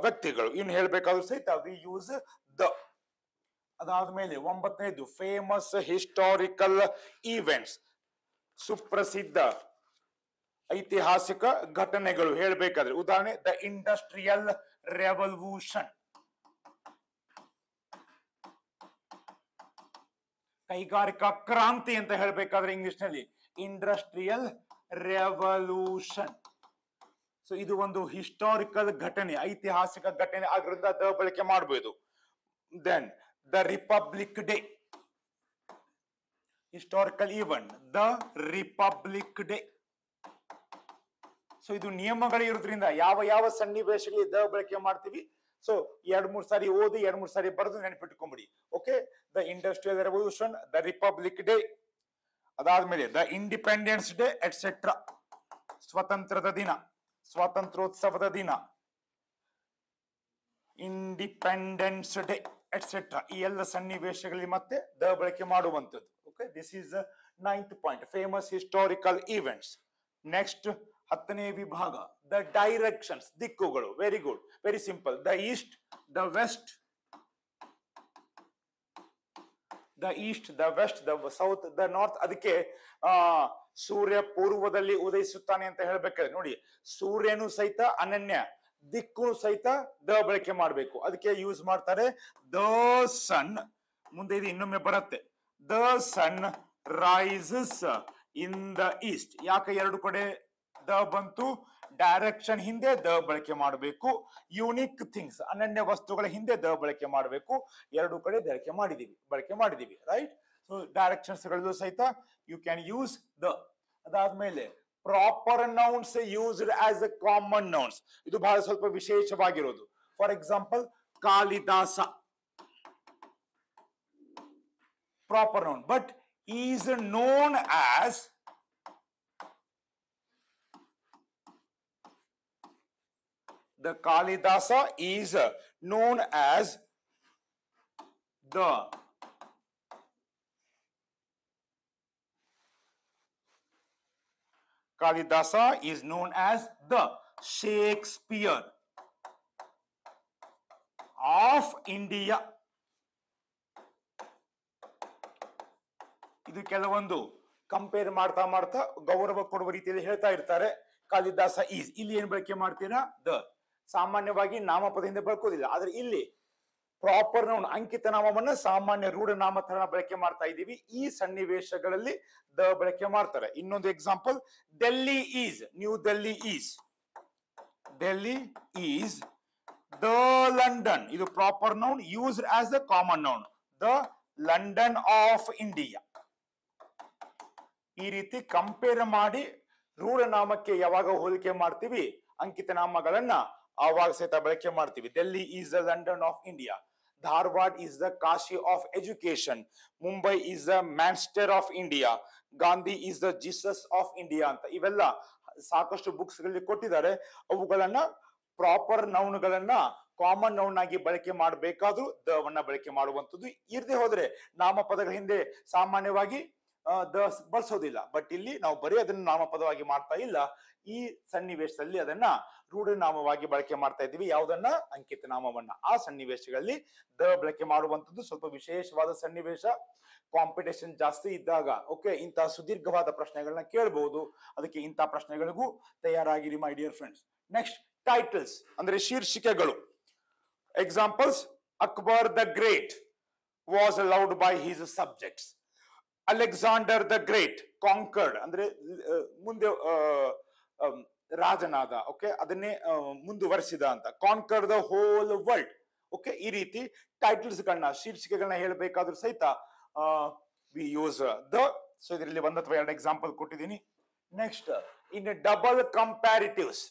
ವ್ಯಕ್ತಿಗಳು ಇನ್ನು ಹೇಳ್ಬೇಕಾದ್ರೂ ಸಹಿತ ವಿ ಯೂಸ್ ದ ಅದಾದ್ಮೇಲೆ ಒಂಬತ್ತನೇದು ಫೇಮಸ್ ಹಿಸ್ಟಾರಿಕಲ್ ಈವೆಂಟ್ಸ್ ಸುಪ್ರಸಿದ್ಧ ಐತಿಹಾಸಿಕ ಘಟನೆಗಳು ಹೇಳಬೇಕಾದ್ರೆ ಉದಾಹರಣೆ ದ ಇಂಡಸ್ಟ್ರಿಯಲ್ ರೆವಲ್ಯೂಷನ್ ಕೈಗಾರಿಕಾ ಕ್ರಾಂತಿ ಅಂತ ಹೇಳ್ಬೇಕಾದ್ರೆ ಇಂಗ್ಲಿಷ್ ನಲ್ಲಿ ಇಂಡಸ್ಟ್ರಿಯಲ್ ರೆವಲ್ಯೂಷನ್ ಸೊ ಇದು ಒಂದು ಹಿಸ್ಟಾರಿಕಲ್ ಘಟನೆ ಐತಿಹಾಸಿಕ ಘಟನೆ ಅದರಿಂದ ದ ಬಳಕೆ ಮಾಡಬಹುದು then the Republic Day historical event the Republic Day so ಇದು ನಿಯಮಗಳು ಇರೋದ್ರಿಂದ ಯಾವ ಯಾವ ಸನ್ನಿವೇಶಗಳಿಗೆ ದ ಬಳಕೆ ಮಾಡ್ತೀವಿ ಸೊ ಎರಡ್ ಮೂರ್ ಸಾರಿ ಓದಿ ಎರಡ್ ಮೂರ್ ಸಾರಿ ಬರೆದು ನೆನಪಿಟ್ಕೊಂಬಿಡಿ okay the Industrial Revolution the Republic Day ಅದಾದ್ಮೇಲೆ ದ ಇಂಡಿಪೆಂಡೆನ್ಸ್ ಡೇ ಎಟ್ಸೆಟ್ರಾ ಸ್ವತಂತ್ರದ ದಿನ ಸ್ವಾತಂತ್ರ್ಯೋತ್ಸವದ ದಿನ ಇಂಡಿಪೆಂಡೆನ್ಸ್ ಡೇ ಎಟ್ಸೆಟ್ರಾ ಈ ಎಲ್ಲ ಸನ್ನಿವೇಶಗಳಲ್ಲಿ ಮತ್ತೆ ದ ಬಳಕೆ ಮಾಡುವಂಥದ್ದು okay this is ninth point famous historical events next ಹತ್ತನೇ ವಿಭಾಗ ದ ಡೈರೆಕ್ಷನ್ಸ್ ದಿಕ್ಕುಗಳು very good very simple the east the west the east the west the south the north ಅದಕ್ಕೆ ಸೂರ್ಯ ಪೂರ್ವದಲ್ಲಿ ಉದಯಿಸುತ್ತಾನೆ ಅಂತ ಹೇಳ್ಬೇಕಾದ್ರೆ ನೋಡಿ ಸೂರ್ಯನು ಸಹಿತ ಅನನ್ಯ ದಿಕ್ಕು ಸಹಿತ ದ ಬಳಕೆ ಮಾಡಬೇಕು ಅದಕ್ಕೆ ಯೂಸ್ ಮಾಡ್ತಾರೆ ದ ಸನ್ ಮುಂದೆ ಇದು ಇನ್ನೊಮ್ಮೆ ಬರುತ್ತೆ the sun rises in the east ಯಾಕೆ ಎರಡು ಕಡೆ ದ ಬಂತು ಡೈರೆಕ್ಷನ್ ಹಿಂದೆ ದ ಬಳಕೆ ಮಾಡಬೇಕು ಯುನಿಕ್ ಥಿಂಗ್ಸ್ ಅನನ್ಯ ವಸ್ತುಗಳ ಹಿಂದೆ ದ ಬಳಕೆ ಮಾಡಬೇಕು ಎರಡು ಕಡೆ ಬಳಕೆ ಮಾಡಿದೀವಿ ಬಳಕೆ ಮಾಡಿದೀವಿ ರೈಟ್ ಸೊ ಡೈರೆಕ್ಷನ್ಸ್ ಗಳಲ್ಲೂ ಸಹಿತ ಯು ಕ್ಯಾನ್ ಯೂಸ್ ದ ಅದಾದ್ಮೇಲೆ proper nouns used as a common nouns ಇದು ಬಹಳ ಸ್ವಲ್ಪ ವಿಶೇಷವಾಗಿರೋದು for example Kalidasa proper noun but is known as the Kalidasa is known as the Kalidasa is known as the Shakespeare of India. ಇದು ಕೆಲವೊಂದು ಕಂಪೇರ್ ಮಾಡ್ತಾ ಮಾಡ್ತಾ ಗೌರವ ಕೊಡುವ ರೀತಿಯಲ್ಲಿ ಹೇಳ್ತಾ ಇರ್ತಾರೆ ಕಾಲಿದಾಸ ಈಸ್ ಇಲ್ಲಿ ಏನ್ ಬಳಕೆ ಮಾಡ್ತೀರಾ ದ ಸಾಮಾನ್ಯವಾಗಿ ನಾಮಪದದಿಂದ ಬಳಕೋದಿಲ್ಲ ಆದ್ರೆ ಇಲ್ಲಿ ಪ್ರಾಪರ್ ನಾವು ಅಂಕಿತ ನಾಮವನ್ನ ಸಾಮಾನ್ಯ ರೂಢ ತರ ಬಳಕೆ ಮಾಡ್ತಾ ಇದ್ದೀವಿ ಈ ಸನ್ನಿವೇಶಗಳಲ್ಲಿ ದ ಬಳಕೆ ಮಾಡ್ತಾರೆ ಇನ್ನೊಂದು example Delhi is New Delhi is Delhi is the London ಇದು proper noun use as a common noun the London of India ಈ ರೀತಿ ಕಂಪೇರ್ ಮಾಡಿ ರೂಢನಾಮಕ್ಕೆ ನಾಮಕ್ಕೆ ಯಾವಾಗ ಹೋಲಿಕೆ ಮಾಡ್ತೀವಿ ಅಂಕಿತ ನಾಮಗಳನ್ನ ಆವಾಗ ಸಹಿತ ಬಳಕೆ ಮಾಡ್ತೀವಿ Delhi is the London of India Dharwad is the Kashi of education Mumbai is the Manchester of India Gandhi is the Jesus of India ಅಂತ ಇವೆಲ್ಲ ಸಾಕಷ್ಟು ಬುಕ್ಸ್ ಗಳಲ್ಲಿ ಕೊಟ್ಟಿದ್ದಾರೆ ಅವುಗಳನ್ನ ಪ್ರಾಪರ್ ನೌನ್ ಗಳನ್ನ ಕಾಮನ್ ನೌನ್ ಆಗಿ ಬಳಕೆ ಮಾಡಬೇಕಾದ್ರೂ ದವನ್ನ ಬಳಕೆ ಮಾಡುವಂಥದ್ದು ಇರದೆ ಹೋದ್ರೆ ನಾಮಪದಗಳ ಹಿಂದೆ ಸಾಮಾನ್ಯವಾಗಿ ಬಳಸೋದಿಲ್ಲ ಬಟ್ ಇಲ್ಲಿ ನಾವು ಬರೀ ಅದನ್ನ ನಾಮಪದವಾಗಿ ಮಾಡ್ತಾ ಇಲ್ಲ ಈ ಸನ್ನಿವೇಶದಲ್ಲಿ ಅದನ್ನ ರೂಢನಾಮವಾಗಿ ಬಳಕೆ ಮಾಡ್ತಾ ಇದ್ದೀವಿ ಯಾವ್ದನ್ನ ಅಂಕಿತ ನಾಮವನ್ನ ಆ ಸನ್ನಿವೇಶಗಳಲ್ಲಿ ದ ಬಳಕೆ ಮಾಡುವಂಥದ್ದು ಸ್ವಲ್ಪ ವಿಶೇಷವಾದ ಸನ್ನಿವೇಶ ಕಾಂಪಿಟೇಷನ್ ಜಾಸ್ತಿ ಇದ್ದಾಗ ಓಕೆ ಇಂತಹ ಸುದೀರ್ಘವಾದ ಪ್ರಶ್ನೆಗಳನ್ನ ಕೇಳಬಹುದು ಅದಕ್ಕೆ ಇಂತಹ ಪ್ರಶ್ನೆಗಳಿಗೂ ತಯಾರಾಗಿರಿ my dear friends next titles ಅಂದ್ರೆ ಶೀರ್ಷಿಕೆಗಳು examples Akbar the Great was allowed by his subjects Alexander the Great conquered ಅಂದ್ರೆ ಮುಂದೆ ರಾಜನಾದ ಓಕೆ ಅದನ್ನೇ ಮುಂದುವರೆಸಿದ ಅಂತ conquer the whole world okay ಈ ರೀತಿ ಟೈಟಲ್ಸ್ಗಳನ್ನ ಶೀರ್ಷಿಕೆಗಳನ್ನ ಹೇಳಬೇಕಾದ್ರೂ ಸಹಿತ ವಿ ಯೂಸ್ ದ ಸೊ ಇದರಲ್ಲಿ ಒಂದ್ ಅಥವಾ ಎರಡು ಎಕ್ಸಾಂಪಲ್ ಕೊಟ್ಟಿದ್ದೀನಿ ನೆಕ್ಸ್ಟ್ ಇನ್ ಡಬಲ್ ಕಂಪ್ಯಾರಿಟಿವ್ಸ್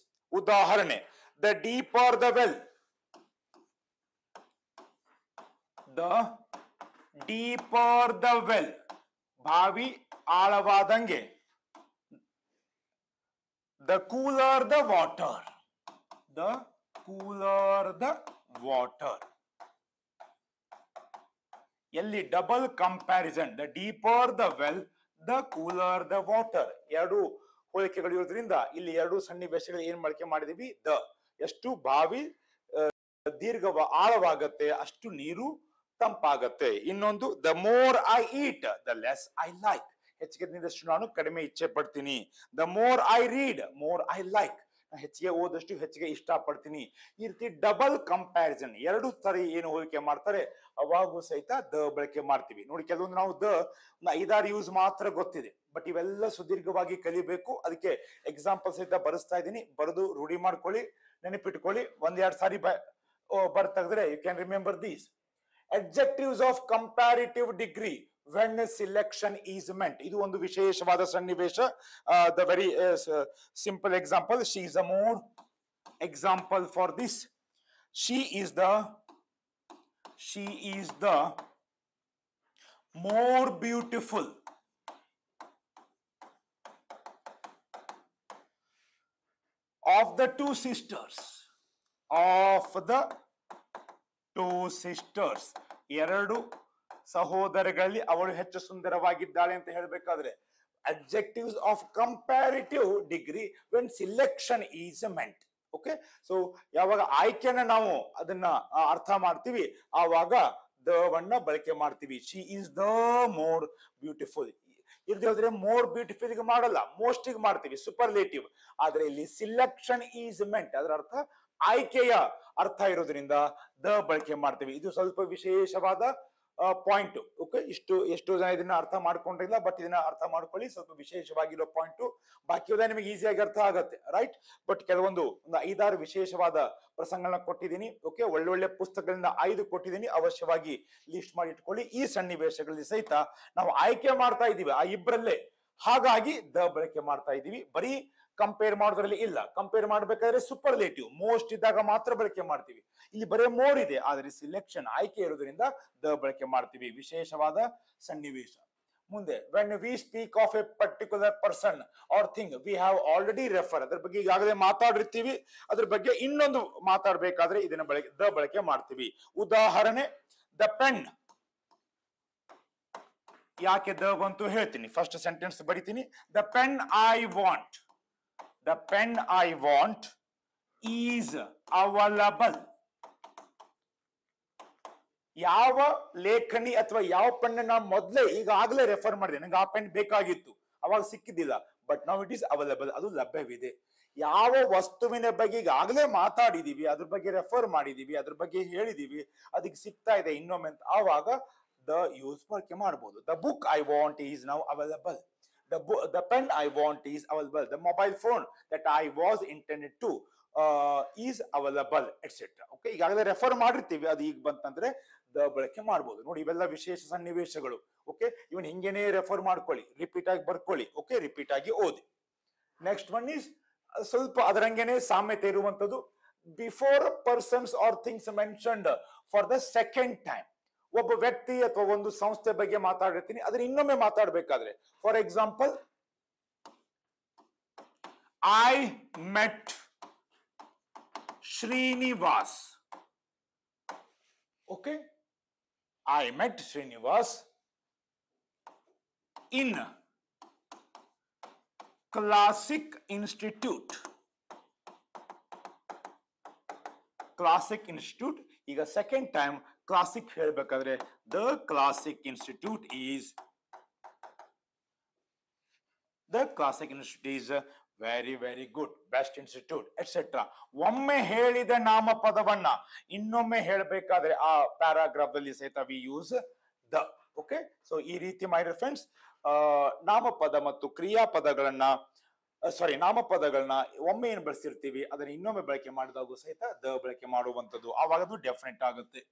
ಉದಾಹರಣೆ the deep are the well the deep are the well ಬಾವಿ ಆಳವಾದಂಗೆ the cooler the water the cooler the water ಎಲ್ಲಿ double comparison the deeper the well the cooler the water ಎರಡು ಹೋಲಿಕೆಗಳು ಇರೋದ್ರಿಂದ ಇಲ್ಲಿ ಎರಡು ಸನ್ನಿವೇಶಗಳು ಏನ್ ಬಳಕೆ ಮಾಡಿದೀವಿ ದ ಎಷ್ಟು ಬಾವಿ ದೀರ್ಘ ಆಳವಾಗತ್ತೆ ಅಷ್ಟು ನೀರು ತಂಪಾಗತ್ತೆ ಇನ್ನೊಂದು the more I eat the less I like ಹೆಚ್ಚಿಗೆ ತಿಂದಷ್ಟು ನಾನು ಕಡಿಮೆ ಇಚ್ಛೆ ಪಡ್ತೀನಿ the more I read more I like ಹೆಚ್ಚಿಗೆ ಓದಷ್ಟು ಹೆಚ್ಚಿಗೆ ಇಷ್ಟ ಪಡ್ತೀನಿ ಈ ರೀತಿ ಡಬಲ್ ಕಂಪ್ಯಾರಿಸನ್ ಎರಡು ತರ ಏನು ಹೋಲಿಕೆ ಮಾಡ್ತಾರೆ ಅವಾಗೂ ಸಹಿತ ದ ಬಳಕೆ ಮಾಡ್ತೀವಿ ನೋಡಿ ಕೆಲವೊಂದು ನಾವು ದ ಐದಾರು ಯೂಸ್ ಮಾತ್ರ ಗೊತ್ತಿದೆ ಬಟ್ ಇವೆಲ್ಲ ಸುದೀರ್ಘವಾಗಿ ಕಲಿಬೇಕು ಅದಕ್ಕೆ ಎಕ್ಸಾಂಪಲ್ ಸಹಿತ ಬರೆಸ್ತಾ ಇದ್ದೀನಿ ಬರೆದು ರೂಢಿ ಮಾಡ್ಕೊಳ್ಳಿ ನೆನಪಿಟ್ಕೊಳ್ಳಿ ಒಂದ್ ಎರಡು ಸಾರಿ ಬರ್ you can remember these adjectives of comparative degree when a selection is meant. Idu ondu visheshavada The very simple example. She is a more example for this. She is the she is the more beautiful of the two sisters of the two sisters ಎರಡು ಸಹೋದರಗಳಲ್ಲಿ ಅವಳು ಹೆಚ್ಚು ಸುಂದರವಾಗಿದ್ದಾಳೆ ಅಂತ ಹೇಳಬೇಕಾದ್ರೆ adjectives of comparative degree when selection is meant okay so ಯಾವಾಗ ಆಯ್ಕೆನ ನಾವು ಅದನ್ನ ಅರ್ಥ ಮಾಡ್ತೀವಿ ಆವಾಗ ದವನ್ನ ಬಳಕೆ ಮಾಡ್ತೀವಿ she is the more beautiful ಇಲ್ದೇ ಹೋದ್ರೆ ಮೋರ್ ಬ್ಯೂಟಿಫುಲ್ ಮಾಡಲ್ಲ ಮೋಸ್ಟ್ ಮಾಡ್ತೀವಿ ಸೂಪರ್ಲೇಟಿವ್ ಆದ್ರೆ ಇಲ್ಲಿ ಸಿಲೆಕ್ಷನ್ ಈಸ್ ಮೆಂಟ್ ಅದರ ಅರ್ಥ ಆಯ್ಕೆಯ ಅರ್ಥ ಇರೋದ್ರಿಂದ ದ ಬಳಕೆ ಮಾಡ್ತೀವಿ ಇದು ಸ್ವಲ್ಪ ವಿಶೇಷವಾದ ಪಾಯಿಂಟ್ ಓಕೆ ಇಷ್ಟು ಎಷ್ಟೋ ಜನ ಇದನ್ನ ಅರ್ಥ ಮಾಡ್ಕೊಂಡಿಲ್ಲ ಬಟ್ ಇದನ್ನ ಅರ್ಥ ಮಾಡ್ಕೊಳ್ಳಿ ಸ್ವಲ್ಪ ವಿಶೇಷವಾಗಿರೋ ಪಾಯಿಂಟ್ ಬಾಕಿ ನಿಮಗೆ ಈಸಿಯಾಗಿ ಅರ್ಥ ಆಗತ್ತೆ ರೈಟ್ ಬಟ್ ಕೆಲವೊಂದು ಒಂದು ಐದಾರು ವಿಶೇಷವಾದ ಪ್ರಸಂಗಗಳನ್ನ ಕೊಟ್ಟಿದ್ದೀನಿ ಓಕೆ ಒಳ್ಳೊಳ್ಳೆ ಪುಸ್ತಕಗಳಿಂದ ಆಯ್ದು ಕೊಟ್ಟಿದ್ದೀನಿ ಅವಶ್ಯವಾಗಿ ಲಿಸ್ಟ್ ಮಾಡಿ ಇಟ್ಕೊಳ್ಳಿ ಈ ಸನ್ನಿವೇಶಗಳಲ್ಲಿ ಸಹಿತ ನಾವು ಆಯ್ಕೆ ಮಾಡ್ತಾ ಇದ್ದೀವಿ ಆ ಇಬ್ಬರಲ್ಲೇ ಹಾಗಾಗಿ ದ ಬಳಕೆ ಮಾಡ್ತಾ ಇದ್ದೀವಿ ಬರೀ ಕಂಪೇರ್ ಮಾಡೋದ್ರಲ್ಲಿ ಇಲ್ಲ ಕಂಪೇರ್ ಮಾಡ್ಬೇಕಾದ್ರೆ ಲೇಟಿವ್ ಮೋಸ್ಟ್ ಇದ್ದಾಗ ಮಾತ್ರ ಬಳಕೆ ಮಾಡ್ತೀವಿ ಇಲ್ಲಿ ಬರೀ ಮೋರ್ ಇದೆ ಆದರೆ ಸಿಲೆಕ್ಷನ್ ಆಯ್ಕೆ ಇರೋದ್ರಿಂದ ದ ಬಳಕೆ ಮಾಡ್ತೀವಿ ವಿಶೇಷವಾದ ಸನ್ನಿವೇಶ ಮುಂದೆ when we speak of a particular person or thing we have already refer ಅದ್ರ ಬಗ್ಗೆ ಈಗಾಗಲೇ ಮಾತಾಡಿರ್ತೀವಿ ಅದ್ರ ಬಗ್ಗೆ ಇನ್ನೊಂದು ಮಾತಾಡಬೇಕಾದ್ರೆ ಇದನ್ನ ಬಳಕೆ ದ ಬಳಕೆ ಮಾಡ್ತೀವಿ ಉದಾಹರಣೆ ದ ಪೆನ್ ಯಾಕೆ ದ ಬಂತು ಹೇಳ್ತೀನಿ ಫಸ್ಟ್ ಸೆಂಟೆನ್ಸ್ ಬರಿತೀನಿ the pen I want The pen I want is available. ಯಾವ ಲೇಖನಿ ಅಥವಾ ಯಾವ ಪೆನ್ ನಾವು ಮೊದಲೇ ಈಗಾಗಲೇ ರೆಫರ್ ಮಾಡಿದೆ ನಂಗೆ ಆ ಪೆನ್ ಬೇಕಾಗಿತ್ತು ಅವಾಗ ಸಿಕ್ಕಿದ್ದಿಲ್ಲ but now it is available ಅದು ಲಭ್ಯವಿದೆ ಯಾವ ವಸ್ತುವಿನ ಬಗ್ಗೆ ಈಗಾಗಲೇ ಮಾತಾಡಿದೀವಿ ಅದ್ರ ಬಗ್ಗೆ ರೆಫರ್ ಮಾಡಿದೀವಿ ಅದ್ರ ಬಗ್ಗೆ ಹೇಳಿದೀವಿ ಅದಕ್ಕೆ ಸಿಗ್ತಾ ಇದೆ ಇನ್ನೊಮ್ಮೆ ಆವಾಗ ದ ಯೂಸ್ ಬಳಕೆ ಮಾಡಬಹುದು the book I want is now available the the pen i want is available the mobile phone that i was intended to is available etcetera okay ಈಗಾಗಲೇ ರೆಫರ್ ಮಾಡಿರ್ತೀವಿ ಅದು ಈಗ ಬಂತಂದ್ರೆ ದ ಬಳಕೆ ಮಾಡ್ಬೋದು ನೋಡಿ ಇವೆಲ್ಲ ವಿಶೇಷ ಸನ್ನಿವೇಶಗಳು ಓಕೆ ಇವನ್ ಹಿಂಗೇನೆ ರೆಫರ್ ಮಾಡ್ಕೊಳ್ಳಿ ರಿಪೀಟ್ ಆಗಿ ಬರ್ಕೊಳ್ಳಿ ಓಕೆ ರಿಪೀಟ್ ಆಗಿ ಓದಿ ನೆಕ್ಸ್ಟ್ ಒನ್ ಈಸ್ ಸ್ವಲ್ಪ ಅದರಂಗೇನೆ ಸಾಮ್ಯತೆ ಇರುವಂತದ್ದು before persons or things mentioned for the second time ఒక వ్యక్తిక ఒక సంస్థే ಬಗ್ಗೆ మాట్లాడొచ్చు అది ఇన్నొమే మాట్లాడబేకడరే for example I met Srinivas okay I met Srinivas in Classic Institute Classic Institute ఇగ సెకండ్ టైం ಕ್ಲಾಸಿಕ್ ಹೇಳ್ಬೇಕಾದ್ರೆ the Classic Institute is the Classic Institute is very very good best institute etcetera ಒಮ್ಮೆ ಹೇಳಿದ ನಾಮಪದವನ್ನ ಇನ್ನೊಮ್ಮೆ ಹೇಳಬೇಕಾದ್ರೆ ಆ ಪ್ಯಾರಾಗ್ರಾಫ್ ದಲ್ಲಿ ಸಹಿತ we use the okay so ಈ ರೀತಿ ಮೈ ಫ್ರೆಂಡ್ಸ್ ನಾಮಪದ ಮತ್ತು ಕ್ರಿಯಾಪದಗಳನ್ನ ಸಾರಿ ನಾಮಪದಗಳನ್ನ ಒಮ್ಮೆ ಏನು ಬಳಸಿರ್ತೀವಿ ಅದನ್ನ ಇನ್ನೊಮ್ಮೆ ಬಳಕೆ ಮಾಡಿದಾಗೂ ಸಹಿತ ದ ಬಳಕೆ ಮಾಡುವಂಥದ್ದು ಆವಾಗ ಅದು ಆಗುತ್ತೆ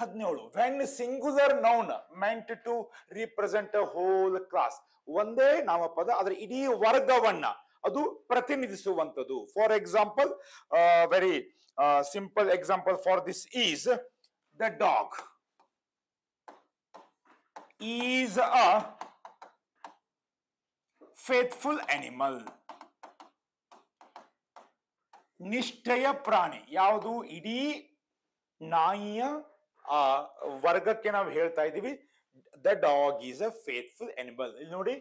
ಹದಿನೇಳು when singular noun meant to represent whole class ಒಂದೇ ನಾಮಪದ ಅದರ ಇಡೀ ವರ್ಗವನ್ನ ಅದು ಪ್ರತಿನಿಧಿಸುವಂಥದ್ದು for example very simple example for this is the dog is a faithful animal ನಿಷ್ಠೆಯ ಪ್ರಾಣಿ ಯಾವುದು ಇಡೀ ನಾಯಿಯ ಆ ವರ್ಗಕ್ಕೆ ನಾವು ಹೇಳ್ತಾ ಇದೀವಿ the dog is a faithful animal ಇಲ್ಲಿ ನೋಡಿ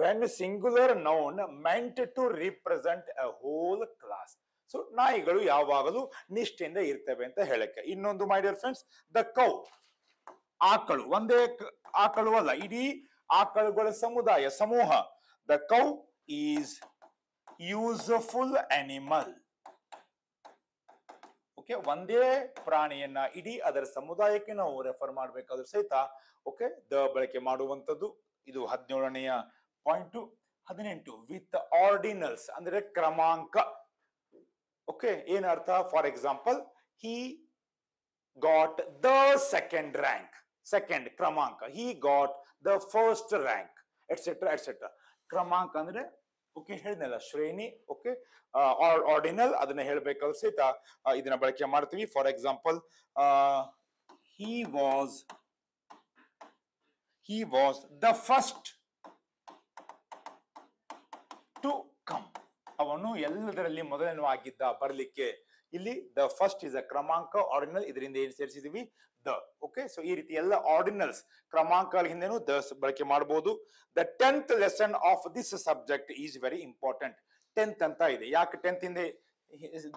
when singular noun meant to represent a whole class so ನಾಯಿಗಳು ಯಾವಾಗಲೂ ನಿಷ್ಠೆಯಿಂದ ಇರ್ತವೆ ಅಂತ ಹೇಳಕ್ಕೆ ಇನ್ನೊಂದು my dear friends the cow ಆಕಳು ಒಂದೇ ಆಕಳು ಅಲ್ಲ ಇಡೀ ಆಕಳುಗಳ ಸಮುದಾಯ ಸಮೂಹ the cow is useful animal okay ಒಂದೇ ಪ್ರಾಣಿಯನ್ನ ಇಡೀ ಅದರ ಸಮುದಾಯಕ್ಕೆ ನಾವು ರೆಫರ್ ಮಾಡಬೇಕಾದ್ರೂ ಸಹಿತ ಓಕೆ ದ ಬಳಕೆ ಮಾಡುವಂಥದ್ದು ಇದು ಹದಿನೇಳನೆಯ ಪಾಯಿಂಟ್ ಹದಿನೆಂಟು ವಿತ್ ಆರ್ಡಿನಲ್ಸ್ ಅಂದ್ರೆ ಕ್ರಮಾಂಕ ಓಕೆ ಏನರ್ಥ for example he got the second rank second ಕ್ರಮಾಂಕ he got the first rank etcetera etcetera ಕ್ರಮಾಂಕ ಅಂದ್ರೆ ಓಕೆ ಹೇಳಿದ್ನಲ್ಲ ಶ್ರೇಣಿ ಓಕೆ ಆರ್ಡಿನಲ್ ಅದನ್ನ ಹೇಳ್ಬೇಕಾದ್ರೆ ಸಹಿತ ಇದನ್ನ ಬಳಕೆ ಮಾಡ್ತೀವಿ for example he was he was the first to come ಅವನು ಎಲ್ಲದರಲ್ಲಿ ಮೊದಲನೇ ಆಗಿದ್ದ ಬರಲಿಕ್ಕೆ ಇಲ್ಲಿ ದ ಫಸ್ಟ್ ಇಸ್ ಅ ಕ್ರಮಾಂಕ ಆರ್ಡಿನಲ್ ಇದರಿಂದ ಏನ್ ಸೇರಿಸಿದೀವಿ ದ ಓಕೆ ಸೊ ಈ ರೀತಿ ಎಲ್ಲ ಆರ್ಡಿನಲ್ಸ್ ಕ್ರಮಾಂಕಗಳ ಹಿಂದೆನು ದ ಬಳಕೆ ಮಾಡಬಹುದು the tenth lesson of this subject is very important tenth ಅಂತ ಇದೆ ಯಾಕೆ ಟೆಂತ್ ಹಿಂದೆ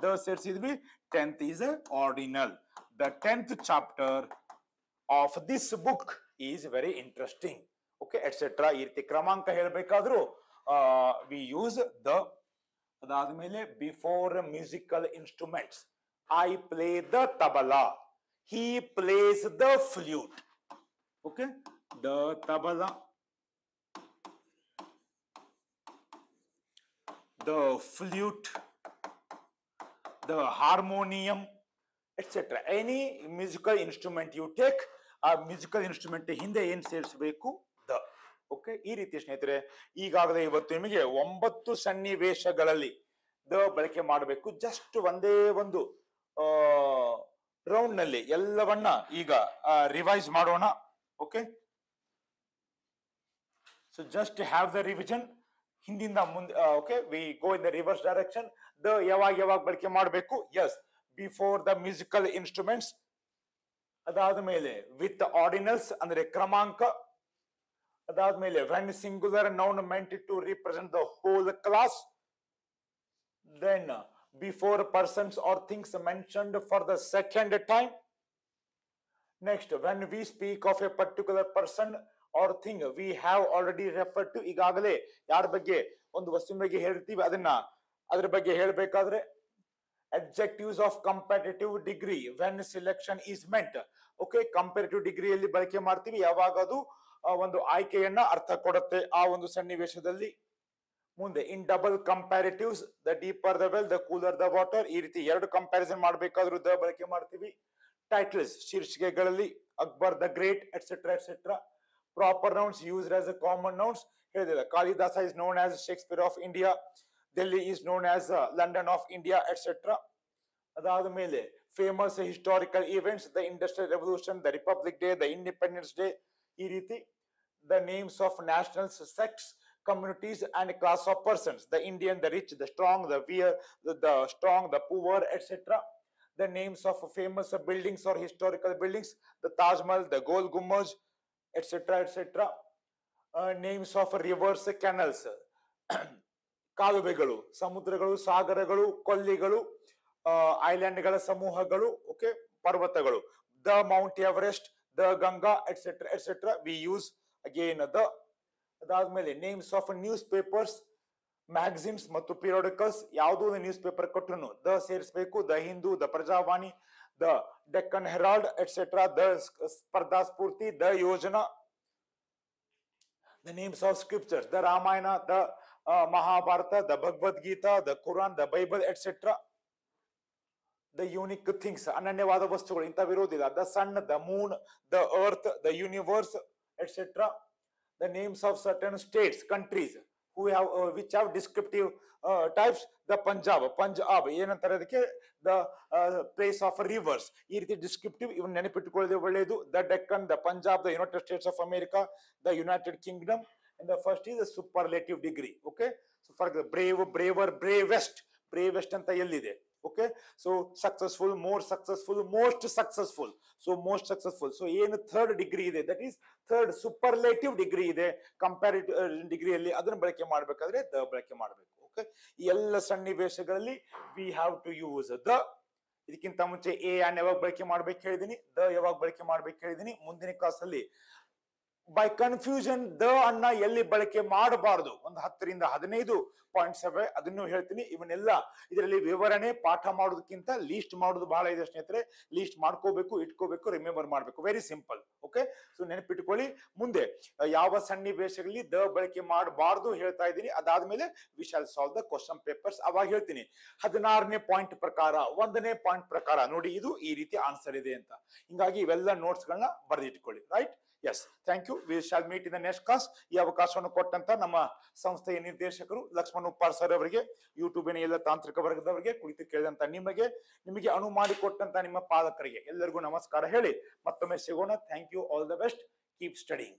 ದ ಸೇರಿಸಿದ್ವಿ tenth is a ordinal the tenth chapter of this book is very interesting okay etcetera ಈ ರೀತಿ ಕ್ರಮಾಂಕ ಹೇಳಬೇಕಾದ್ರೂ ವಿ ಯೂಸ್ ದ ಅದಾದ್ಮೇಲೆ before musical instruments I play the tabla he plays the flute okay the tabla the flute the harmonium etcetera any musical instrument you take a musical instrument ಹಿಂದೆ ಏನ್ ಸೇರಿಸಬೇಕು ದ ಓಕೆ ಈ ರೀತಿ ಸ್ನೇಹಿತರೆ ಈಗಾಗಲೇ ಇವತ್ತು ನಿಮಗೆ ಒಂಬತ್ತು ಸನ್ನಿವೇಶಗಳಲ್ಲಿ ದ ಬಳಕೆ ಮಾಡಬೇಕು ಜಸ್ಟ್ ಒಂದೇ ಒಂದು ರೌಂಡ್ ನಲ್ಲಿ ಎಲ್ಲವನ್ನ ಈಗ ರಿವೈಸ್ ಮಾಡೋಣ okay so just have the revision ಹಿಂದಿಂದ ಮುಂದೆ okay we go in the reverse direction the ಯಾವಾಗ ಯಾವಾಗ ಬಳಕೆ ಮಾಡಬೇಕು as before the musical instruments ಅದಾದ ಮೇಲೆ ವಿತ್ ಆರ್ಡಿನಲ್ಸ್ ಅಂದ್ರೆ ಕ್ರಮಾಂಕ ಅದಾದ್ಮೇಲೆ when singular noun meant to represent the whole class then before persons or things mentioned for the second time next when we speak of a particular person or thing we have already refer to ಈಗಾಗಲೇ ಯಾರ ಬಗ್ಗೆ ಒಂದು ವಸ್ತುವಿನ ಬಗ್ಗೆ ಹೇಳ್ತೀವಿ ಅದನ್ನ ಅದ್ರ ಬಗ್ಗೆ ಹೇಳಬೇಕಾದ್ರೆ objectives of comparative degree when selection is meant okay comparative ಡಿಗ್ರಿಯಲ್ಲಿ ಬಳಕೆ ಮಾಡ್ತೀವಿ ಯಾವಾಗ ಅದು ಒಂದು ಆಯ್ಕೆಯನ್ನ ಅರ್ಥ ಕೊಡುತ್ತೆ ಆ ಒಂದು ಸನ್ನಿವೇಶದಲ್ಲಿ ಮುಂದೆ in double comparatives the deeper the well the cooler the water ಈ ರೀತಿ ಎರಡು ಕಂಪ್ಯಾರಿಸನ್ ಮಾಡಬೇಕಾದ್ರೂ ದ ಬಳಕೆ ಮಾಡ್ತೀವಿ ಟೈಟಲ್ಸ್ ಶೀರ್ಷಿಕೆಗಳಲ್ಲಿ Akbar the Great etcetera etcetera proper nouns use as a common nouns ಹೇಳಿದಿಲ್ಲ Kalidasa is known as Shakespeare of India Delhi is known as London of India etcetera ಅದಾದ ಮೇಲೆ famous historical events the Industrial Revolution the Republic Day the Independence Day ಈ ರೀತಿ the names of nationals, sects, communities and class of persons, the Indian, the rich, the strong, the weak, the, the strong, the poor, etc. The names of famous buildings or historical buildings, the Taj Mahal, the Gol Gumbaz, etc., etc. Uh, names of rivers, canals, ಕಾಲುವೆಗಳು ಸಮುದ್ರಗಳು ಸಾಗರಗಳು Island ಐಲ್ಯಾಂಡ್ಗಳ ಸಮೂಹಗಳು ಓಕೆ ಪರ್ವತಗಳು The Mount Everest, the Ganga, etc., etc. We use. Again ಅದ ಅದಾದ್ಮೇಲೆ names of newspapers magazines ಮತ್ತು ಪಿರಿಯೋಡಿಕಲ್ಸ್ ಯಾವುದೋ ಒಂದು ನ್ಯೂಸ್ ಪೇಪರ್ ಕೊಟ್ಟರು ದ ಸೇರಿಸಬೇಕು the Hindu the Prajavani the Deccan Herald etcetera the Spardha Spoorthi the Yojana the names of scriptures the Ramayana the Mahabharata the Bhagavad Gita the Quran the Bible etcetera the unique things ಅನನ್ಯವಾದ ವಸ್ತುಗಳು ಇಂಥವಿರೋದಿಲ್ಲ the sun the moon the earth the universe etc. The names of certain states, countries who have uh, which have descriptive uh, types, the Punjab, Punjab, the uh, place of rivers, descriptive, the Deccan, the Punjab, the United States of America, the United Kingdom, and the first is a superlative degree. Okay, so for the brave, braver, bravest, bravest, and the okay so successful more successful most successful so most successful so ಏನು ಥರ್ಡ್ ಡಿಗ್ರಿ ಇದೆ that is third superlative degree ಇದೆ ಕಂಪ್ಯಾರಿಟಿವ್ ಡಿಗ್ರಿಯಲ್ಲಿ ಅದನ್ನು ಬಳಕೆ ಮಾಡಬೇಕಾದ್ರೆ ದ ಬಳಕೆ ಮಾಡಬೇಕು ಓಕೆ ಈ ಎಲ್ಲ ಸನ್ನಿವೇಶಗಳಲ್ಲಿ we have to use the ಇದಕ್ಕಿಂತ ಮುಂಚೆ ಎ ಆನ್ ಯಾವಾಗ ಬಳಕೆ ಮಾಡ್ಬೇಕು ಹೇಳಿದೀನಿ ದ ಯಾವಾಗ ಬಳಕೆ ಮಾಡ್ಬೇಕು ಹೇಳಿದೀನಿ ಮುಂದಿನ ಕ್ಲಾಸ್ ಅಲ್ಲಿ ಬೈ ಕನ್ಫ್ಯೂಷನ್ ದ ಅನ್ನ ಎಲ್ಲಿ ಬಳಕೆ ಮಾಡಬಾರದು ಒಂದು ಹತ್ತರಿಂದ ಹದಿನೈದು ಪಾಯಿಂಟ್ಸ್ ಸವೆ ಅದನ್ನು ಹೇಳ್ತೀನಿ ಇವನ್ನೆಲ್ಲ ಇದರಲ್ಲಿ ವಿವರಣೆ ಪಾಠ ಮಾಡೋದಕ್ಕಿಂತ ಲೀಸ್ಟ್ ಮಾಡೋದು ಬಹಳ ಇದೆ ಸ್ನೇಹಿತರೆ ಲೀಸ್ಟ್ ಮಾಡ್ಕೋಬೇಕು ಇಟ್ಕೋಬೇಕು ರಿಮೆಂಬರ್ ಮಾಡಬೇಕು ವೆರಿ ಸಿಂಪಲ್ ಓಕೆ ಸೊ ನೆನಪಿಟ್ಕೊಳ್ಳಿ ಮುಂದೆ ಯಾವ ಸನ್ನಿವೇಶಗಳಲ್ಲಿ ದ ಬಳಕೆ ಮಾಡಬಾರ್ದು ಹೇಳ್ತಾ ಇದ್ದೀನಿ ಅದಾದ್ಮೇಲೆ we shall solve the question papers ಅವಾಗ ಹೇಳ್ತೀನಿ ಹದಿನಾರನೇ ಪಾಯಿಂಟ್ ಪ್ರಕಾರ ಒಂದನೇ ಪಾಯಿಂಟ್ ಪ್ರಕಾರ ನೋಡಿ ಇದು ಈ ರೀತಿ ಆನ್ಸರ್ ಇದೆ ಅಂತ ಹಿಂಗಾಗಿ ಇವೆಲ್ಲ ನೋಟ್ಸ್ ಗಳನ್ನ ಬರೆದಿಟ್ಕೊಳ್ಳಿ right yes thank you we shall meet in the next class ಈ ಅವಕಾಶವನ್ನು ಕೊಟ್ಟಂತ ನಮ್ಮ ಸಂಸ್ಥೆಯ ನಿರ್ದೇಶಕರು ಲಕ್ಷ್ಮಣ್ ಉಪ್ಪಾರ್ ಸರ್ ಅವರಿಗೆ ಯೂಟ್ಯೂಬಿನ ಎಲ್ಲ ತಾಂತ್ರಿಕ ವರ್ಗದವರಿಗೆ ಕುಳಿತು ಕೇಳಿದಂತ ನಿಮಗೆ ನಿಮಗೆ ಅನು ಕೊಟ್ಟಂತ ನಿಮ್ಮ ಪಾಲಕರಿಗೆ ಎಲ್ಲರಿಗೂ ನಮಸ್ಕಾರ ಹೇಳಿ ಮತ್ತೊಮ್ಮೆ ಸಿಗೋಣ thank you all the best keep studying